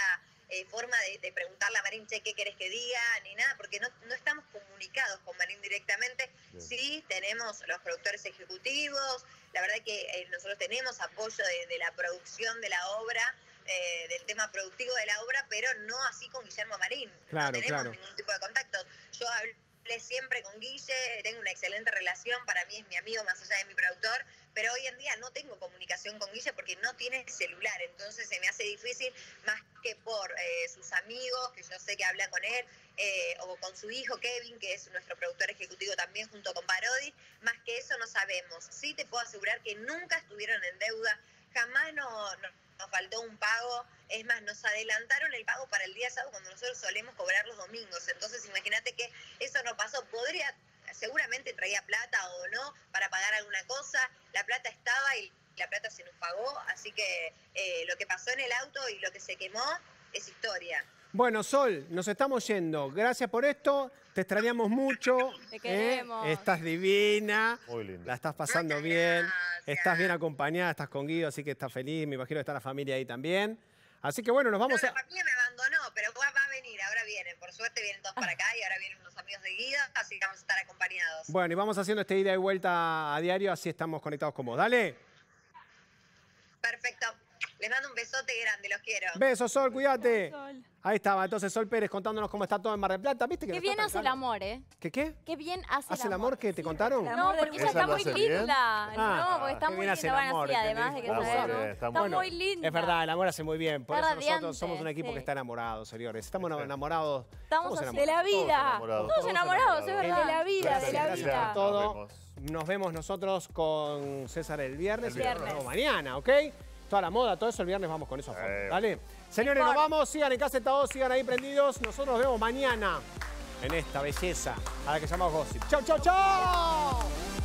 eh, forma de, preguntarle a Marín, che, ¿qué querés que diga? Ni nada, porque no, estamos comunicados con Marín directamente. Sí, tenemos los productores ejecutivos, la verdad que eh, nosotros tenemos apoyo de, la producción de la obra. Eh, del tema productivo de la obra, pero no así con Guillermo Marín. no tenemos ningún tipo de contacto... Yo hablé siempre con Guille, tengo una excelente relación, para mí es mi amigo más allá de mi productor, pero hoy en día no tengo comunicación con Guille porque no tiene celular, entonces se me hace difícil más que por eh, sus amigos, que yo sé que habla con él, eh, o con su hijo Kevin, que es nuestro productor ejecutivo también junto con Parodi, más que eso no sabemos. Sí te puedo asegurar que nunca estuvieron en deuda, jamás nos faltó un pago, es más, nos adelantaron el pago para el día sábado cuando nosotros solemos cobrar los domingos, entonces imagínate que eso no pasó, podría seguramente traía plata o no para pagar alguna cosa, la plata estaba y la plata se nos pagó, así que eh, lo que pasó en el auto y lo que se quemó es historia. Bueno, Sol, nos estamos yendo. Gracias por esto. Te extrañamos mucho. Te queremos. ¿eh? Estás divina. La estás pasando ah, bien. Estás bien acompañada, estás con Guido, así que estás feliz. Me imagino que está la familia ahí también. Así que bueno, nos vamos a. pero vienen, por suerte vienen todos ah. para acá y ahora vienen unos amigos de Guida, así que vamos a estar acompañados. Bueno, y vamos haciendo este ida y vuelta a diario, así estamos conectados como Dale. Perfecto. Les mando un besote grande, los quiero. Beso, Sol, cuídate. Ahí estaba, entonces Sol Pérez contándonos cómo está todo en Mar del Plata. ¿Viste Qué bien hace el amor, ¿eh? ¿Qué qué? Qué bien hace, el amor. que te contaron? No, porque ella está muy linda. no, ah. porque está muy linda. además de que Está muy linda. Es verdad, el amor hace muy bien. Por eso nosotros somos un equipo que está enamorado, señores. Estamos enamorados. Estamos de la vida. Todos enamorados, es verdad. De la vida, de la vida. todos. Nos vemos nosotros con César el viernes. o mañana, ¿ok? toda la moda, todo eso. El viernes vamos con eso a fondo. Eh, Señores, nos vamos. Sigan en casa todos, sigan ahí prendidos. Nosotros nos vemos mañana en esta belleza a la que llamamos Gossip. ¡Chau, chao, chao. chao